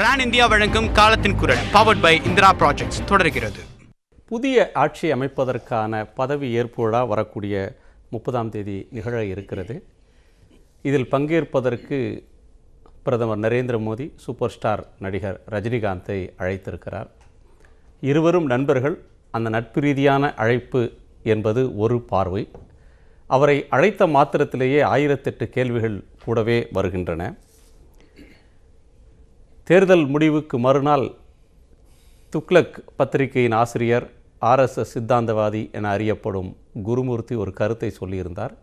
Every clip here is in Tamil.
ரான் இந்தியா வழங்கும் காலத்தின் குரல் பவர்ட் பை இந்திரா ப்ராஜெக்ட்ஸ் தொடர்கிறது புதிய ஆட்சி அமைப்பதற்கான பதவி ஏற்பு விழா வரக்கூடிய முப்பதாம் தேதி நிகழ இருக்கிறது இதில் பங்கேற்பதற்கு பிரதமர் நரேந்திர மோடி சூப்பர் ஸ்டார் நடிகர் ரஜினிகாந்தை அழைத்திருக்கிறார் இருவரும் நண்பர்கள் அந்த நட்பு ரீதியான அழைப்பு என்பது ஒரு பார்வை அவரை அழைத்த மாத்திரத்திலேயே ஆயிரத்தெட்டு கேள்விகள் கூடவே வருகின்றன தேர்தல் முடிவுக்கு மறுநாள் துக்ளக் பத்திரிகையின் ஆசிரியர் ஆர்எஸ்எஸ் சித்தாந்தவாதி என அறியப்படும் குருமூர்த்தி ஒரு கருத்தை சொல்லியிருந்தார்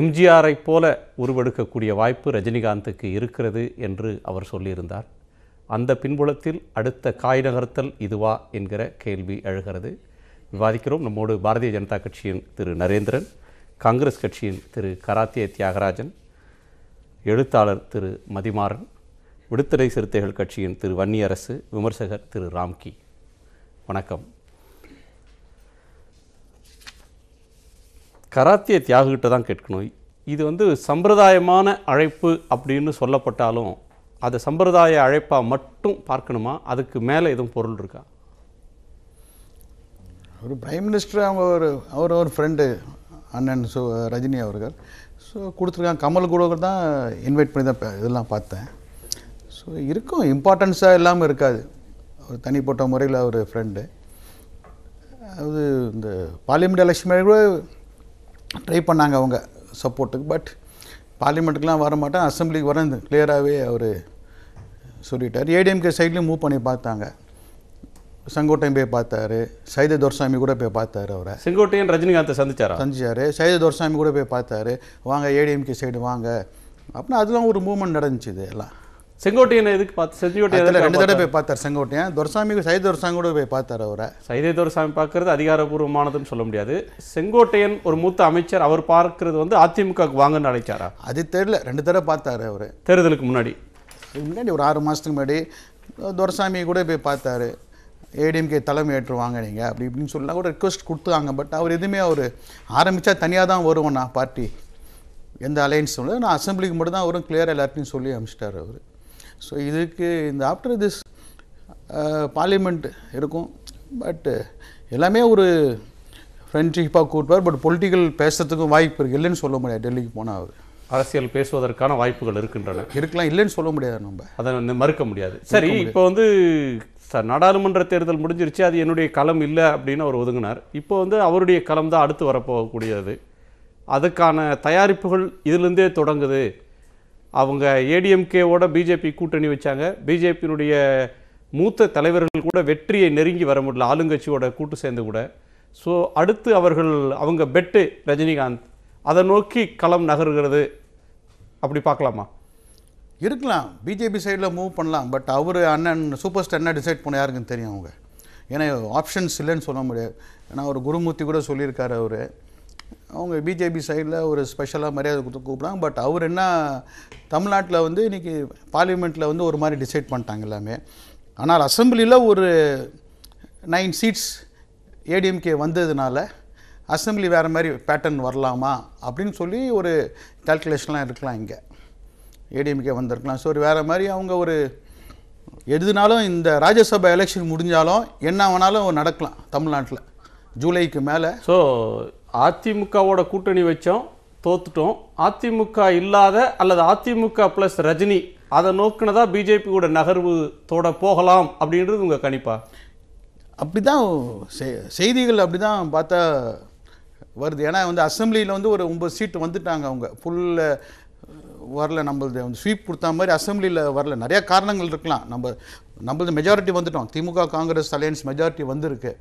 எம்ஜிஆரை போல உருவெடுக்கக்கூடிய வாய்ப்பு ரஜினிகாந்துக்கு இருக்கிறது என்று அவர் சொல்லியிருந்தார் அந்த பின்புலத்தில் அடுத்த காய் நகர்த்தல் இதுவா என்கிற கேள்வி எழுகிறது விவாதிக்கிறோம் நம்மோடு பாரதிய ஜனதா கட்சியின் திரு நரேந்திரன் காங்கிரஸ் கட்சியின் திரு கராத்திய தியாகராஜன் எழுத்தாளர் திரு மதிமாறன் விடுதலை சிறுத்தைகள் கட்சியின் திரு வன்னியரசு விமர்சகர் திரு ராம்கி வணக்கம் கராத்தியை தியாகிட்ட தான் கேட்கணும் இது வந்து சம்பிரதாயமான அழைப்பு அப்படின்னு சொல்லப்பட்டாலும் அது சம்பிரதாய அழைப்பாக மட்டும் பார்க்கணுமா அதுக்கு மேலே எதுவும் பொருள் இருக்கா ஒரு பிரைம் மினிஸ்டர் அவங்க ஒரு அவர் ஒரு ஃப்ரெண்டு அண்ணன் ஸோ ரஜினி அவர்கள் ஸோ கொடுத்துருக்காங்க கமல் கூட தான் இன்வைட் பண்ணி தான் இதெல்லாம் பார்த்தேன் ஸோ இருக்கும் இம்பார்ட்டன்ஸாக இல்லாமல் இருக்காது அவர் தனிப்பட்ட முறையில் அவர் ஃப்ரெண்டு அது இந்த பார்லிமெண்ட் எலெக்ஷன் கூட ட்ரை பண்ணாங்க அவங்க சப்போர்ட்டுக்கு பட் பார்லிமெண்ட்டுக்கெலாம் வர மாட்டேன் அசம்பிளிக்கு வரேன் கிளியராகவே அவர் சொல்லிட்டார் ஏடிஎம்கே சைட்லேயும் மூவ் பண்ணி பார்த்தாங்க செங்கோட்டையும் போய் பார்த்தாரு சைத துரசாமி கூட போய் பார்த்தாரு அவரை செங்கோட்டையன் ரஜினிகாந்தை சந்திச்சார் சந்திச்சார் சைத துரசாமி கூட போய் பார்த்தாரு வாங்க ஏடிஎம்கே சைடு வாங்க அப்படின்னா அதெல்லாம் ஒரு மூமெண்ட் நடந்துச்சு எல்லாம் செங்கோட்டையன் எதுக்கு பார்த்து செங்கோட்டையன் ரெண்டு தடவை போய் பார்த்தார் செங்கோட்டையன் துரசாமி சைதை துரசாமி கூட போய் பார்த்தார் அவரை சைதை துரசாமி பார்க்கறது அதிகாரப்பூர்வமானதுன்னு சொல்ல முடியாது செங்கோட்டையன் ஒரு மூத்த அமைச்சர் அவர் பார்க்கறது வந்து அதிமுக வாங்கன்னு அழைச்சாரா அது தெரியல ரெண்டு தடவை பார்த்தாரு அவர் தேர்தலுக்கு முன்னாடி முன்னாடி ஒரு ஆறு மாதத்துக்கு முன்னாடி துரசாமி கூட போய் பார்த்தாரு ஏடிஎம்கே தலைமை வாங்க நீங்கள் அப்படி இப்படின்னு சொல்லலாம் கூட ரிக்வஸ்ட் கொடுத்தாங்க பட் அவர் எதுவுமே அவர் ஆரம்பித்தா தனியாக தான் வருவோம் நான் பார்ட்டி எந்த அலையன்ஸும் இல்லை நான் அசம்பிளிக்கு மட்டும் தான் வரும் கிளியராக எல்லாத்தையும் சொல்லி அனுப்பிச்சிட்டார் அவர் ஸோ இதுக்கு இந்த ஆஃப்டர் திஸ் பார்லிமெண்ட் இருக்கும் பட்டு எல்லாமே ஒரு ஃப்ரெண்ட்ஷிப்பாக கூப்பிடுவார் பட் பொலிட்டிக்கல் பேசுறதுக்கும் வாய்ப்பு இருக்குது இல்லைன்னு சொல்ல முடியாது டெல்லிக்கு போனால் அவர் அரசியல் பேசுவதற்கான வாய்ப்புகள் இருக்கின்றன இருக்கலாம் இல்லைன்னு சொல்ல முடியாது நம்ம அதை மறுக்க முடியாது சரி இப்போ வந்து சார் நாடாளுமன்ற தேர்தல் முடிஞ்சிருச்சு அது என்னுடைய களம் இல்லை அப்படின்னு அவர் ஒதுங்கினார் இப்போ வந்து அவருடைய களம் தான் அடுத்து வரப்போகக்கூடியது அதுக்கான தயாரிப்புகள் இதுலேருந்தே தொடங்குது அவங்க ஏடிஎம்கேவோட பிஜேபி கூட்டணி வச்சாங்க பிஜேபியினுடைய மூத்த தலைவர்கள் கூட வெற்றியை நெருங்கி வர முடியல ஆளுங்கட்சியோட கூட்டு சேர்ந்து கூட ஸோ அடுத்து அவர்கள் அவங்க பெட்டு ரஜினிகாந்த் அதை நோக்கி களம் நகர்கிறது அப்படி பார்க்கலாமா இருக்கலாம் பிஜேபி சைடில் மூவ் பண்ணலாம் பட் அவர் அண்ணன் சூப்பர் ஸ்டார் என்ன டிசைட் பண்ண யாருக்குன்னு தெரியும் அவங்க ஏன்னா ஆப்ஷன்ஸ் இல்லைன்னு சொல்ல முடியாது ஏன்னா ஒரு குருமூர்த்தி கூட சொல்லியிருக்காரு அவர் அவங்க பிஜேபி சைடில் ஒரு ஸ்பெஷலாக மரியாதை கொடுத்து கூப்பிடலாம் பட் அவர் என்ன தமிழ்நாட்டில் வந்து இன்றைக்கி பார்லிமெண்ட்டில் வந்து ஒரு மாதிரி டிசைட் பண்ணிட்டாங்க எல்லாமே ஆனால் அசம்பிளியில் ஒரு நைன் சீட்ஸ் ஏடிஎம்கே வந்ததுனால அசம்பிளி வேறு மாதிரி பேட்டர்ன் வரலாமா அப்படின்னு சொல்லி ஒரு கால்குலேஷன்லாம் இருக்கலாம் இங்கே ஏடிஎம்கே வந்திருக்கலாம் ஸோ ஒரு வேறு மாதிரி அவங்க ஒரு எதுனாலும் இந்த ராஜ்யசபா எலெக்ஷன் முடிஞ்சாலும் என்ன வேணாலும் நடக்கலாம் தமிழ்நாட்டில் ஜூலைக்கு மேலே ஸோ அதிமுகவோட கூட்டணி வச்சோம் தோத்துட்டோம் அதிமுக இல்லாத அல்லது அதிமுக ப்ளஸ் ரஜினி அதை நோக்கினதா பிஜேபியோட நகர்வு தோட போகலாம் அப்படின்றது உங்கள் கணிப்பா அப்படி தான் செய்திகள் அப்படி தான் பார்த்தா வருது ஏன்னா வந்து அசம்பிளியில் வந்து ஒரு ஒம்பது சீட்டு வந்துட்டாங்க அவங்க ஃபுல்ல வரல நம்மளது வந்து ஸ்வீப் கொடுத்த மாதிரி அசம்பிளியில் வரல நிறையா காரணங்கள் இருக்கலாம் நம்ம நம்மளது மெஜாரிட்டி வந்துட்டோம் திமுக காங்கிரஸ் அலையன்ஸ் மெஜாரிட்டி வந்திருக்கு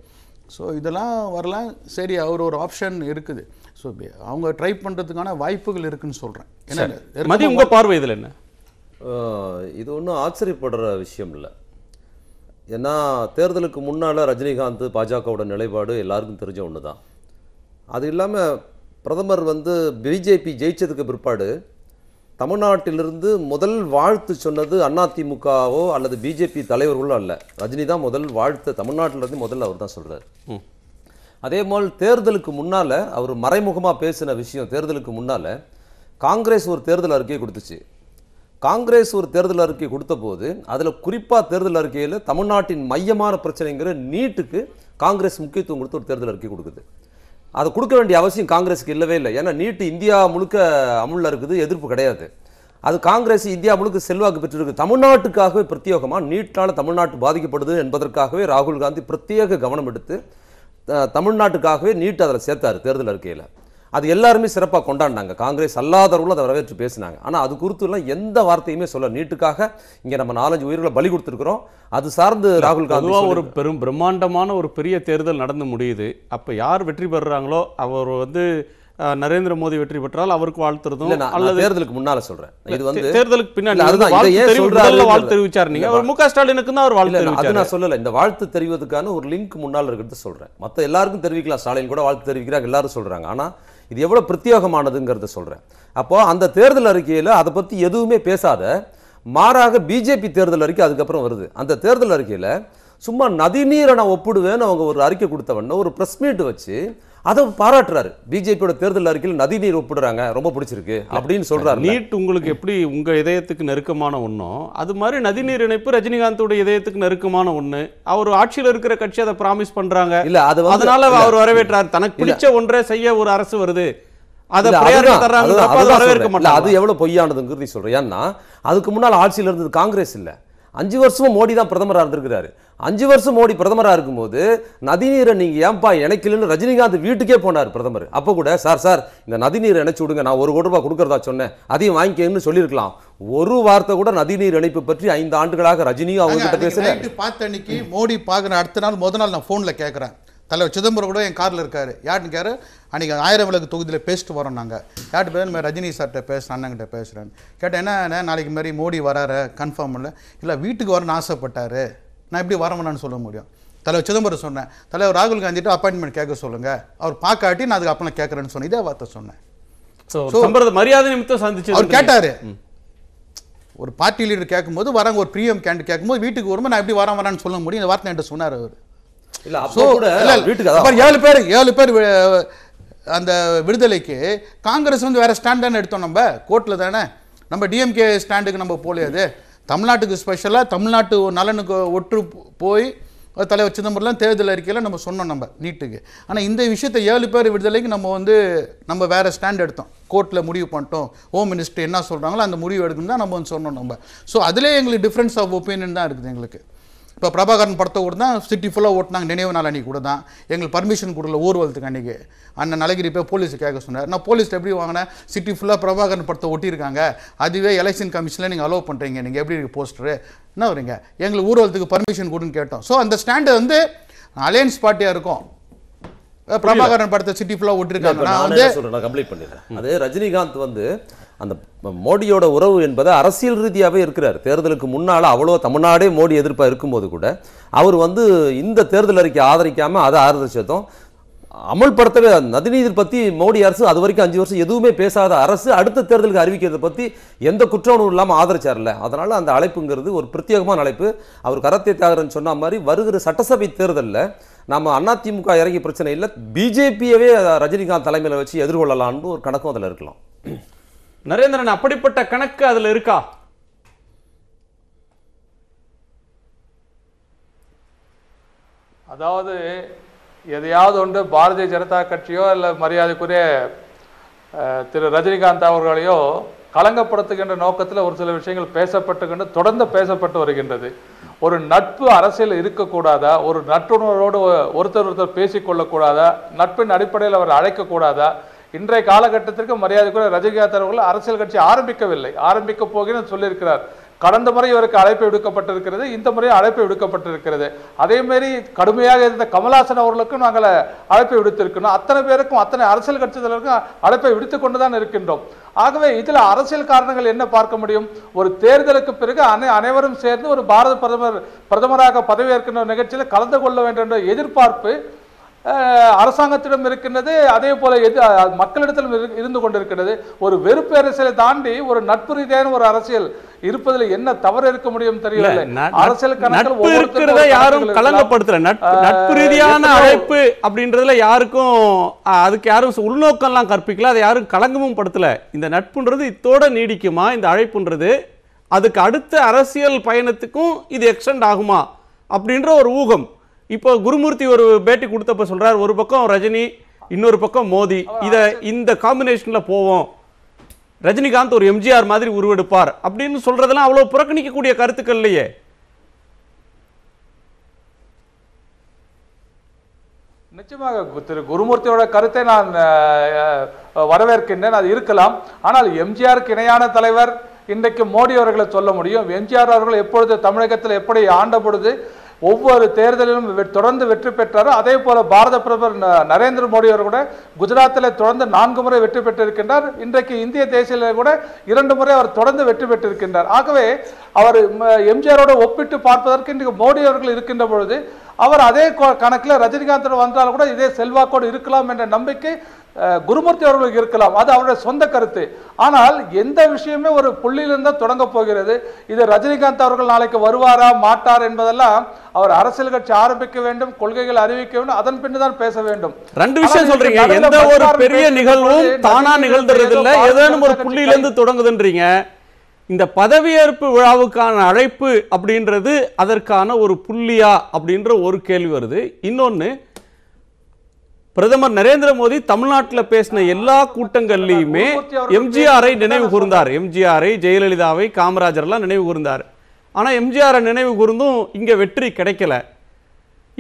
ஸோ இதெல்லாம் வரலாம் சரி அவர் ஒரு ஆப்ஷன் இருக்குது ஸோ அவங்க ட்ரை பண்ணுறதுக்கான வாய்ப்புகள் இருக்குன்னு சொல்கிறேன் என்ன மதியம் உங்கள் பார்வை இதில் என்ன இது ஒன்றும் ஆச்சரியப்படுற விஷயம் இல்லை ஏன்னா தேர்தலுக்கு முன்னால் ரஜினிகாந்த் பாஜகவோட நிலைப்பாடு எல்லாருக்கும் தெரிஞ்ச ஒன்று தான் அது இல்லாமல் பிரதமர் வந்து பிஜேபி ஜெயித்ததுக்கு பிற்பாடு தமிழ்நாட்டிலிருந்து முதல் வாழ்த்து சொன்னது அதிமுகவோ அல்லது பிஜேபி தலைவர்களோ அல்ல ரஜினி தான் முதல் வாழ்த்த தமிழ்நாட்டிலிருந்து முதல்ல அவர் தான் சொல்கிறார் அதே போல் தேர்தலுக்கு முன்னால் அவர் மறைமுகமாக பேசின விஷயம் தேர்தலுக்கு முன்னால் காங்கிரஸ் ஒரு தேர்தல் அறிக்கையை கொடுத்துச்சு காங்கிரஸ் ஒரு தேர்தல் அறிக்கை கொடுத்த போது அதில் குறிப்பாக தேர்தல் அறிக்கையில் தமிழ்நாட்டின் மையமான பிரச்சனைங்கிற நீட்டுக்கு காங்கிரஸ் முக்கியத்துவம் கொடுத்து ஒரு தேர்தல் அறிக்கை கொடுக்குது அதை கொடுக்க வேண்டிய அவசியம் காங்கிரஸுக்கு இல்லவே இல்லை ஏன்னா நீட்டு இந்தியா முழுக்க அமுலில் இருக்குது எதிர்ப்பு கிடையாது அது காங்கிரஸ் இந்தியா முழுக்க செல்வாக்கு பெற்றிருக்கு தமிழ்நாட்டுக்காகவே பிரத்யேகமாக நீட்டால் தமிழ்நாட்டு பாதிக்கப்படுது என்பதற்காகவே ராகுல் காந்தி பிரத்யேக கவனம் எடுத்து தமிழ்நாட்டுக்காகவே நீட் அதில் சேர்த்தார் தேர்தல் அறிக்கையில் அது எல்லாருமே சிறப்பாக கொண்டாடினாங்க காங்கிரஸ் அல்லாதவர்களும் அதை வரவேற்று பேசினாங்க ஆனால் அது குறித்துலாம் எந்த வார்த்தையுமே சொல்ல நீட்டுக்காக இங்கே நம்ம நாலஞ்சு உயிர்களை பலி கொடுத்துருக்குறோம் அது சார்ந்து ராகுல் காந்தி ஒரு பெரும் பிரம்மாண்டமான ஒரு பெரிய தேர்தல் நடந்து முடியுது அப்போ யார் வெற்றி பெறுறாங்களோ அவர் வந்து நரேந்திர மோடி வெற்றி பெற்றால் அவருக்கு வாழ்த்துறதும் அல்லது தேர்தலுக்கு முன்னால சொல்றேன் இது வந்து தேர்தலுக்கு பின்னாடி வாழ்த்து தெரிவிச்சார் நீங்க அவர் ஸ்டாலினுக்கு தான் அவர் வாழ்த்து நான் சொல்லல இந்த வாழ்த்து தெரிவதற்கான ஒரு லிங்க் முன்னால் இருக்கிறது சொல்றேன் மத்த எல்லாருக்கும் தெரிவிக்கலாம் ஸ்டாலின் கூட வாழ்த்து தெரிவிக்கிறாங்க எல்லாரும் சொல்றாங்க ஆனா இது எவ்வளோ பிரத்யோகமானதுங்கிறத சொல்கிறேன் அப்போது அந்த தேர்தல் அறிக்கையில் அதை பற்றி எதுவுமே பேசாத மாறாக பிஜேபி தேர்தல் அறிக்கை அதுக்கப்புறம் வருது அந்த தேர்தல் அறிக்கையில் சும்மா நதிநீரை நான் ஒப்பிடுவேன்னு அவங்க ஒரு அறிக்கை கொடுத்தவன ஒரு ப்ரெஸ் மீட் வச்சு அதை பாராட்டுறாரு பிஜேபியோட தேர்தல் அறிக்கையில் நதி நீர் ஒப்பிடுறாங்க ரொம்ப பிடிச்சிருக்கு அப்படின்னு சொல்றாரு நீட் உங்களுக்கு எப்படி உங்க இதயத்துக்கு நெருக்கமான ஒண்ணும் அது மாதிரி நதி நீர் இணைப்பு ரஜினிகாந்தோட இதயத்துக்கு நெருக்கமான ஒண்ணு அவர் ஆட்சியில் இருக்கிற கட்சி அதை ப்ராமிஸ் பண்றாங்க இல்ல அது அதனால அவர் வரவேற்றார் தனக்கு பிடிச்ச ஒன்றை செய்ய ஒரு அரசு வருது அது எவ்வளவு பொய்யானதுங்கிறது சொல்றேன் ஏன்னா அதுக்கு முன்னால் ஆட்சியில் இருந்தது காங்கிரஸ் இல்லை அஞ்சு வருஷமும் மோடி தான் பிரதமராக இருந்திருக்கிறாரு அஞ்சு வருஷம் மோடி பிரதமராக இருக்கும்போது நதிநீரை நீங்கள் ஏன்பா இணைக்கலன்னு ரஜினிகாந்த் வீட்டுக்கே போனார் பிரதமர் அப்போ கூட சார் சார் இந்த நதிநீரை இணைச்சி விடுங்க நான் ஒரு கோடி ரூபாய் கொடுக்குறதா சொன்னேன் அதையும் வாங்கிக்கன்னு சொல்லியிருக்கலாம் ஒரு வார்த்தை கூட நதிநீர் இணைப்பு பற்றி ஐந்து ஆண்டுகளாக ரஜினியும் அவங்க கிட்ட பேசுறேன் பார்த்த அன்னைக்கு மோடி பார்க்குற அடுத்த நாள் முதல் நாள் நான் ஃபோனில் கேட்குறேன் தலைவர் சிதம்பரம் கூட என் காரில் இருக்கார் யார்னு கேரு அன்றைக்கி ஆயிரம் விளக்கு தொகுதியில் பேசிட்டு வரோம் நாங்கள் யார்ட்டு பேர் மாதிரி ரஜினி சார்கிட்ட பேச அண்ணங்கிட்ட பேசுகிறேன் கேட்டேன் என்ன நாளைக்கு மாதிரி மோடி வராரு கன்ஃபார்ம் இல்லை இல்லை வீட்டுக்கு வரணும்னு ஆசைப்பட்டார் நான் எப்படி வரமுடான்னு சொல்ல முடியும் தலைவர் சிதம்பரம் சொன்னேன் தலைவர் ராகுல் காந்திட்டு அப்பாயின்மெண்ட் கேட்க சொல்லுங்கள் அவர் பார்க்காட்டி நான் அதுக்கு அப்புறம் கேட்குறேன்னு சொன்னேன் இதே வார்த்தை சொன்னேன் ஸோ மரியாதை நிமித்தம் சந்திச்சு அவர் கேட்டார் ஒரு பார்ட்டி லீடர் கேட்கும்போது வரவங்க ஒரு பிரியம் கேண்டு கேட்கும்போது வீட்டுக்கு வரும்போது நான் எப்படி வரேன் வரான்னு சொல்ல முடியும் இந்த வார்த்தை என்கிட்ட சொன்னார் அவர் ஏழு பேர் ஏழு பேர் அந்த விடுதலைக்கு காங்கிரஸ் வந்து வேற ஸ்டாண்ட் தானே எடுத்தோம் நம்ம கோர்ட்டில் தானே நம்ம டிஎம்கே ஸ்டாண்டுக்கு நம்ம போலையாது தமிழ்நாட்டுக்கு ஸ்பெஷலாக தமிழ்நாட்டு நலனுக்கு ஒற்று போய் தலைவர் சிதம்பரம்லாம் தேர்தல் அறிக்கையில் நம்ம சொன்னோம் நம்ம நீட்டுக்கு ஆனால் இந்த விஷயத்தை ஏழு பேர் விடுதலைக்கு நம்ம வந்து நம்ம வேறு ஸ்டாண்ட் எடுத்தோம் கோர்ட்டில் முடிவு பண்ணிட்டோம் ஹோம் மினிஸ்டர் என்ன சொல்கிறாங்களோ அந்த முடிவு எடுக்கணும் தான் நம்ம வந்து சொன்னோம் நம்ம ஸோ அதிலே எங்களுக்கு டிஃப்ரென்ஸ் ஆஃப் ஒப்பீனியன் தான் இருக்குது எங்களுக்கு இப்போ பிரபாகரன் படத்தை கூட தான் சிட்டி ஃபுல்லாக ஓட்டினாங்க நினைவு நாள் அன்றைக்கி கூட தான் எங்களுக்கு பர்மிஷன் கொடுக்கல ஊர்வலத்துக்கு அன்றைக்கி அண்ணன் நலகிரி போய் போலீஸை கேட்க சொன்னார் நான் போலீஸ் எப்படி வாங்கினேன் சிட்டி ஃபுல்லாக பிரபாகரன் படத்தை ஒட்டியிருக்காங்க அதுவே எலெக்ஷன் கமிஷனில் நீங்கள் அலோவ் பண்ணுறீங்க நீங்கள் எப்படி இருக்குது போஸ்டரு என்ன வரீங்க எங்களுக்கு ஊர்வலத்துக்கு பர்மிஷன் கொடுன்னு கேட்டோம் ஸோ அந்த ஸ்டாண்டு வந்து அலையன்ஸ் பார்ட்டியாக இருக்கும் பிரபாகரன் படத்தை சிட்டி ஃபுல்லாக ஒட்டிருக்காங்க நான் வந்து கம்ப்ளீட் பண்ணிடுறேன் அது ரஜினிகாந்த் வந்து அந்த மோடியோட உறவு என்பது அரசியல் ரீதியாகவே இருக்கிறார் தேர்தலுக்கு முன்னால் அவ்வளோ தமிழ்நாடே மோடி எதிர்ப்பாக இருக்கும்போது கூட அவர் வந்து இந்த தேர்தல் அறிக்கை ஆதரிக்காமல் அதை ஆதரிச்சதும் அமல்படுத்தவே நதிநீதி பற்றி மோடி அரசு அது வரைக்கும் அஞ்சு வருஷம் எதுவுமே பேசாத அரசு அடுத்த தேர்தலுக்கு அறிவிக்கிறத பற்றி எந்த குற்ற உணர்வு இல்லாமல் ஆதரிச்சார்ல அதனால் அந்த அழைப்புங்கிறது ஒரு பிரத்யேகமான அழைப்பு அவர் கரத்தை தியாகரன் சொன்ன மாதிரி வருகிற சட்டசபை தேர்தலில் நம்ம அதிமுக இறங்கி பிரச்சனை இல்லை பிஜேபியவே ரஜினிகாந்த் தலைமையில் வச்சு எதிர்கொள்ளலான்னு ஒரு கணக்கும் அதில் இருக்கலாம் நரேந்திரன் அப்படிப்பட்ட கணக்கு அதில் இருக்கா அதாவது எதையாவது ஒன்று பாரதிய ஜனதா கட்சியோ இல்லை மரியாதைக்குரிய திரு ரஜினிகாந்த் அவர்களையோ கலங்கப்படுத்துகின்ற நோக்கத்தில் ஒரு சில விஷயங்கள் பேசப்பட்டுகின்ற தொடர்ந்து பேசப்பட்டு வருகின்றது ஒரு நட்பு அரசியல் இருக்கக்கூடாதா ஒரு நட்புணர்வோடு ஒருத்தர் ஒருத்தர் பேசிக்கொள்ளக்கூடாதா நட்பின் அடிப்படையில் அவர் அழைக்கக்கூடாதா இன்றைய காலகட்டத்திற்கு மரியாதை கூட ரஜினிகாந்த் அவர்கள் அரசியல் கட்சி ஆரம்பிக்கவில்லை ஆரம்பிக்க போகிறேன் சொல்லியிருக்கிறார் கடந்த முறை இவருக்கு அழைப்பு விடுக்கப்பட்டிருக்கிறது இந்த முறை அழைப்பு விடுக்கப்பட்டிருக்கிறது அதேமாரி கடுமையாக இருந்த கமலாசன் அவர்களுக்கும் நாங்கள் அழைப்பை விடுத்திருக்கணும் அத்தனை பேருக்கும் அத்தனை அரசியல் கட்சி தலைவருக்கும் அழைப்பை விடுத்து கொண்டு தான் இருக்கின்றோம் ஆகவே இதில் அரசியல் காரணங்கள் என்ன பார்க்க முடியும் ஒரு தேர்தலுக்கு பிறகு அனை அனைவரும் சேர்ந்து ஒரு பாரத பிரதமர் பிரதமராக பதவியேற்கின்ற நிகழ்ச்சியில் கலந்து கொள்ள வேண்டும் என்ற எதிர்பார்ப்பு அரசாங்கத்திடம் இருக்கின்றது அதே போல எது மக்களிடத்திலும் இருந்து கொண்டிருக்கிறது ஒரு வெறுப்பு அரசியலை தாண்டி ஒரு நட்பு ரீதியான ஒரு அரசியல் இருப்பதில் என்ன தவறு இருக்க முடியும் தெரியல அரசியல் கணக்கில் இருக்கிறத யாரும் கலங்கப்படுத்தல நட்பு ரீதியான அழைப்பு அப்படின்றதுல யாருக்கும் அதுக்கு யாரும் உள்நோக்கம்லாம் கற்பிக்கல அதை யாரும் கலங்கமும் படுத்தல இந்த நட்புன்றது இத்தோட நீடிக்குமா இந்த அழைப்புன்றது அதுக்கு அடுத்த அரசியல் பயணத்துக்கும் இது எக்ஸ்டெண்ட் ஆகுமா அப்படின்ற ஒரு ஊகம் இப்போ குருமூர்த்தி ஒரு பேட்டி கொடுத்தப்ப சொல்றார் ஒரு பக்கம் ரஜினி இன்னொரு பக்கம் மோடி இதை இந்த காம்பினேஷன்ல போவோம் ரஜினிகாந்த் ஒரு எம்ஜிஆர் மாதிரி உருவெடுப்பார் அப்படின்னு சொல்றதெல்லாம் அவ்வளவு புறக்கணிக்கக்கூடிய கருத்துக்கள் இல்லையே நிச்சயமாக திரு குருமூர்த்தியோட கருத்தை நான் வரவேற்கின்றேன் அது இருக்கலாம் ஆனால் எம்ஜிஆருக்கு இணையான தலைவர் இன்றைக்கு மோடி அவர்களை சொல்ல முடியும் எம்ஜிஆர் அவர்கள் எப்பொழுது தமிழகத்தில் எப்படி ஆண்ட பொழுது ஒவ்வொரு தேர்தலிலும் தொடர்ந்து வெற்றி பெற்றார் அதே போல பாரத பிரதமர் நரேந்திர மோடி அவர் கூட குஜராத்தில் தொடர்ந்து நான்கு முறை வெற்றி பெற்றிருக்கின்றார் இன்றைக்கு இந்திய தேசியில் கூட இரண்டு முறை அவர் தொடர்ந்து வெற்றி பெற்றிருக்கின்றார் ஆகவே அவர் எம்ஜிஆரோட ஒப்பிட்டு பார்ப்பதற்கு இன்றைக்கு மோடி அவர்கள் இருக்கின்ற பொழுது அவர் அதே கணக்கில் ரஜினிகாந்தோட வந்தாலும் கூட இதே செல்வாக்கோடு இருக்கலாம் என்ற நம்பிக்கை குருமூர்த்தி அவர்களுக்கு இருக்கலாம் அது அவருடைய சொந்த கருத்து ஆனால் எந்த விஷயமே ஒரு புள்ளியிலிருந்து தொடங்க போகிறது இது ரஜினிகாந்த் அவர்கள் நாளைக்கு வருவாரா மாட்டார் என்பதெல்லாம் அவர் அரசியல் கட்சி ஆரம்பிக்க வேண்டும் கொள்கைகள் அறிவிக்க வேண்டும் அதன் பின்னு தான் பேச வேண்டும் ரெண்டு விஷயம் சொல்றீங்க எந்த ஒரு பெரிய நிகழ்வும் தானா நிகழ்ந்துறது இல்லை ஏதேனும் ஒரு புள்ளியிலிருந்து தொடங்குதுன்றீங்க இந்த பதவியேற்பு விழாவுக்கான அழைப்பு அப்படின்றது அதற்கான ஒரு புள்ளியா அப்படின்ற ஒரு கேள்வி வருது இன்னொன்று பிரதமர் நரேந்திர மோடி தமிழ்நாட்டில் பேசின எல்லா கூட்டங்கள்லையுமே எம்ஜிஆரை நினைவு கூர்ந்தார் எம்ஜிஆரை ஜெயலலிதாவை காமராஜர்லாம் நினைவு கூர்ந்தார் ஆனால் எம்ஜிஆரை நினைவு கூர்ந்தும் இங்கே வெற்றி கிடைக்கல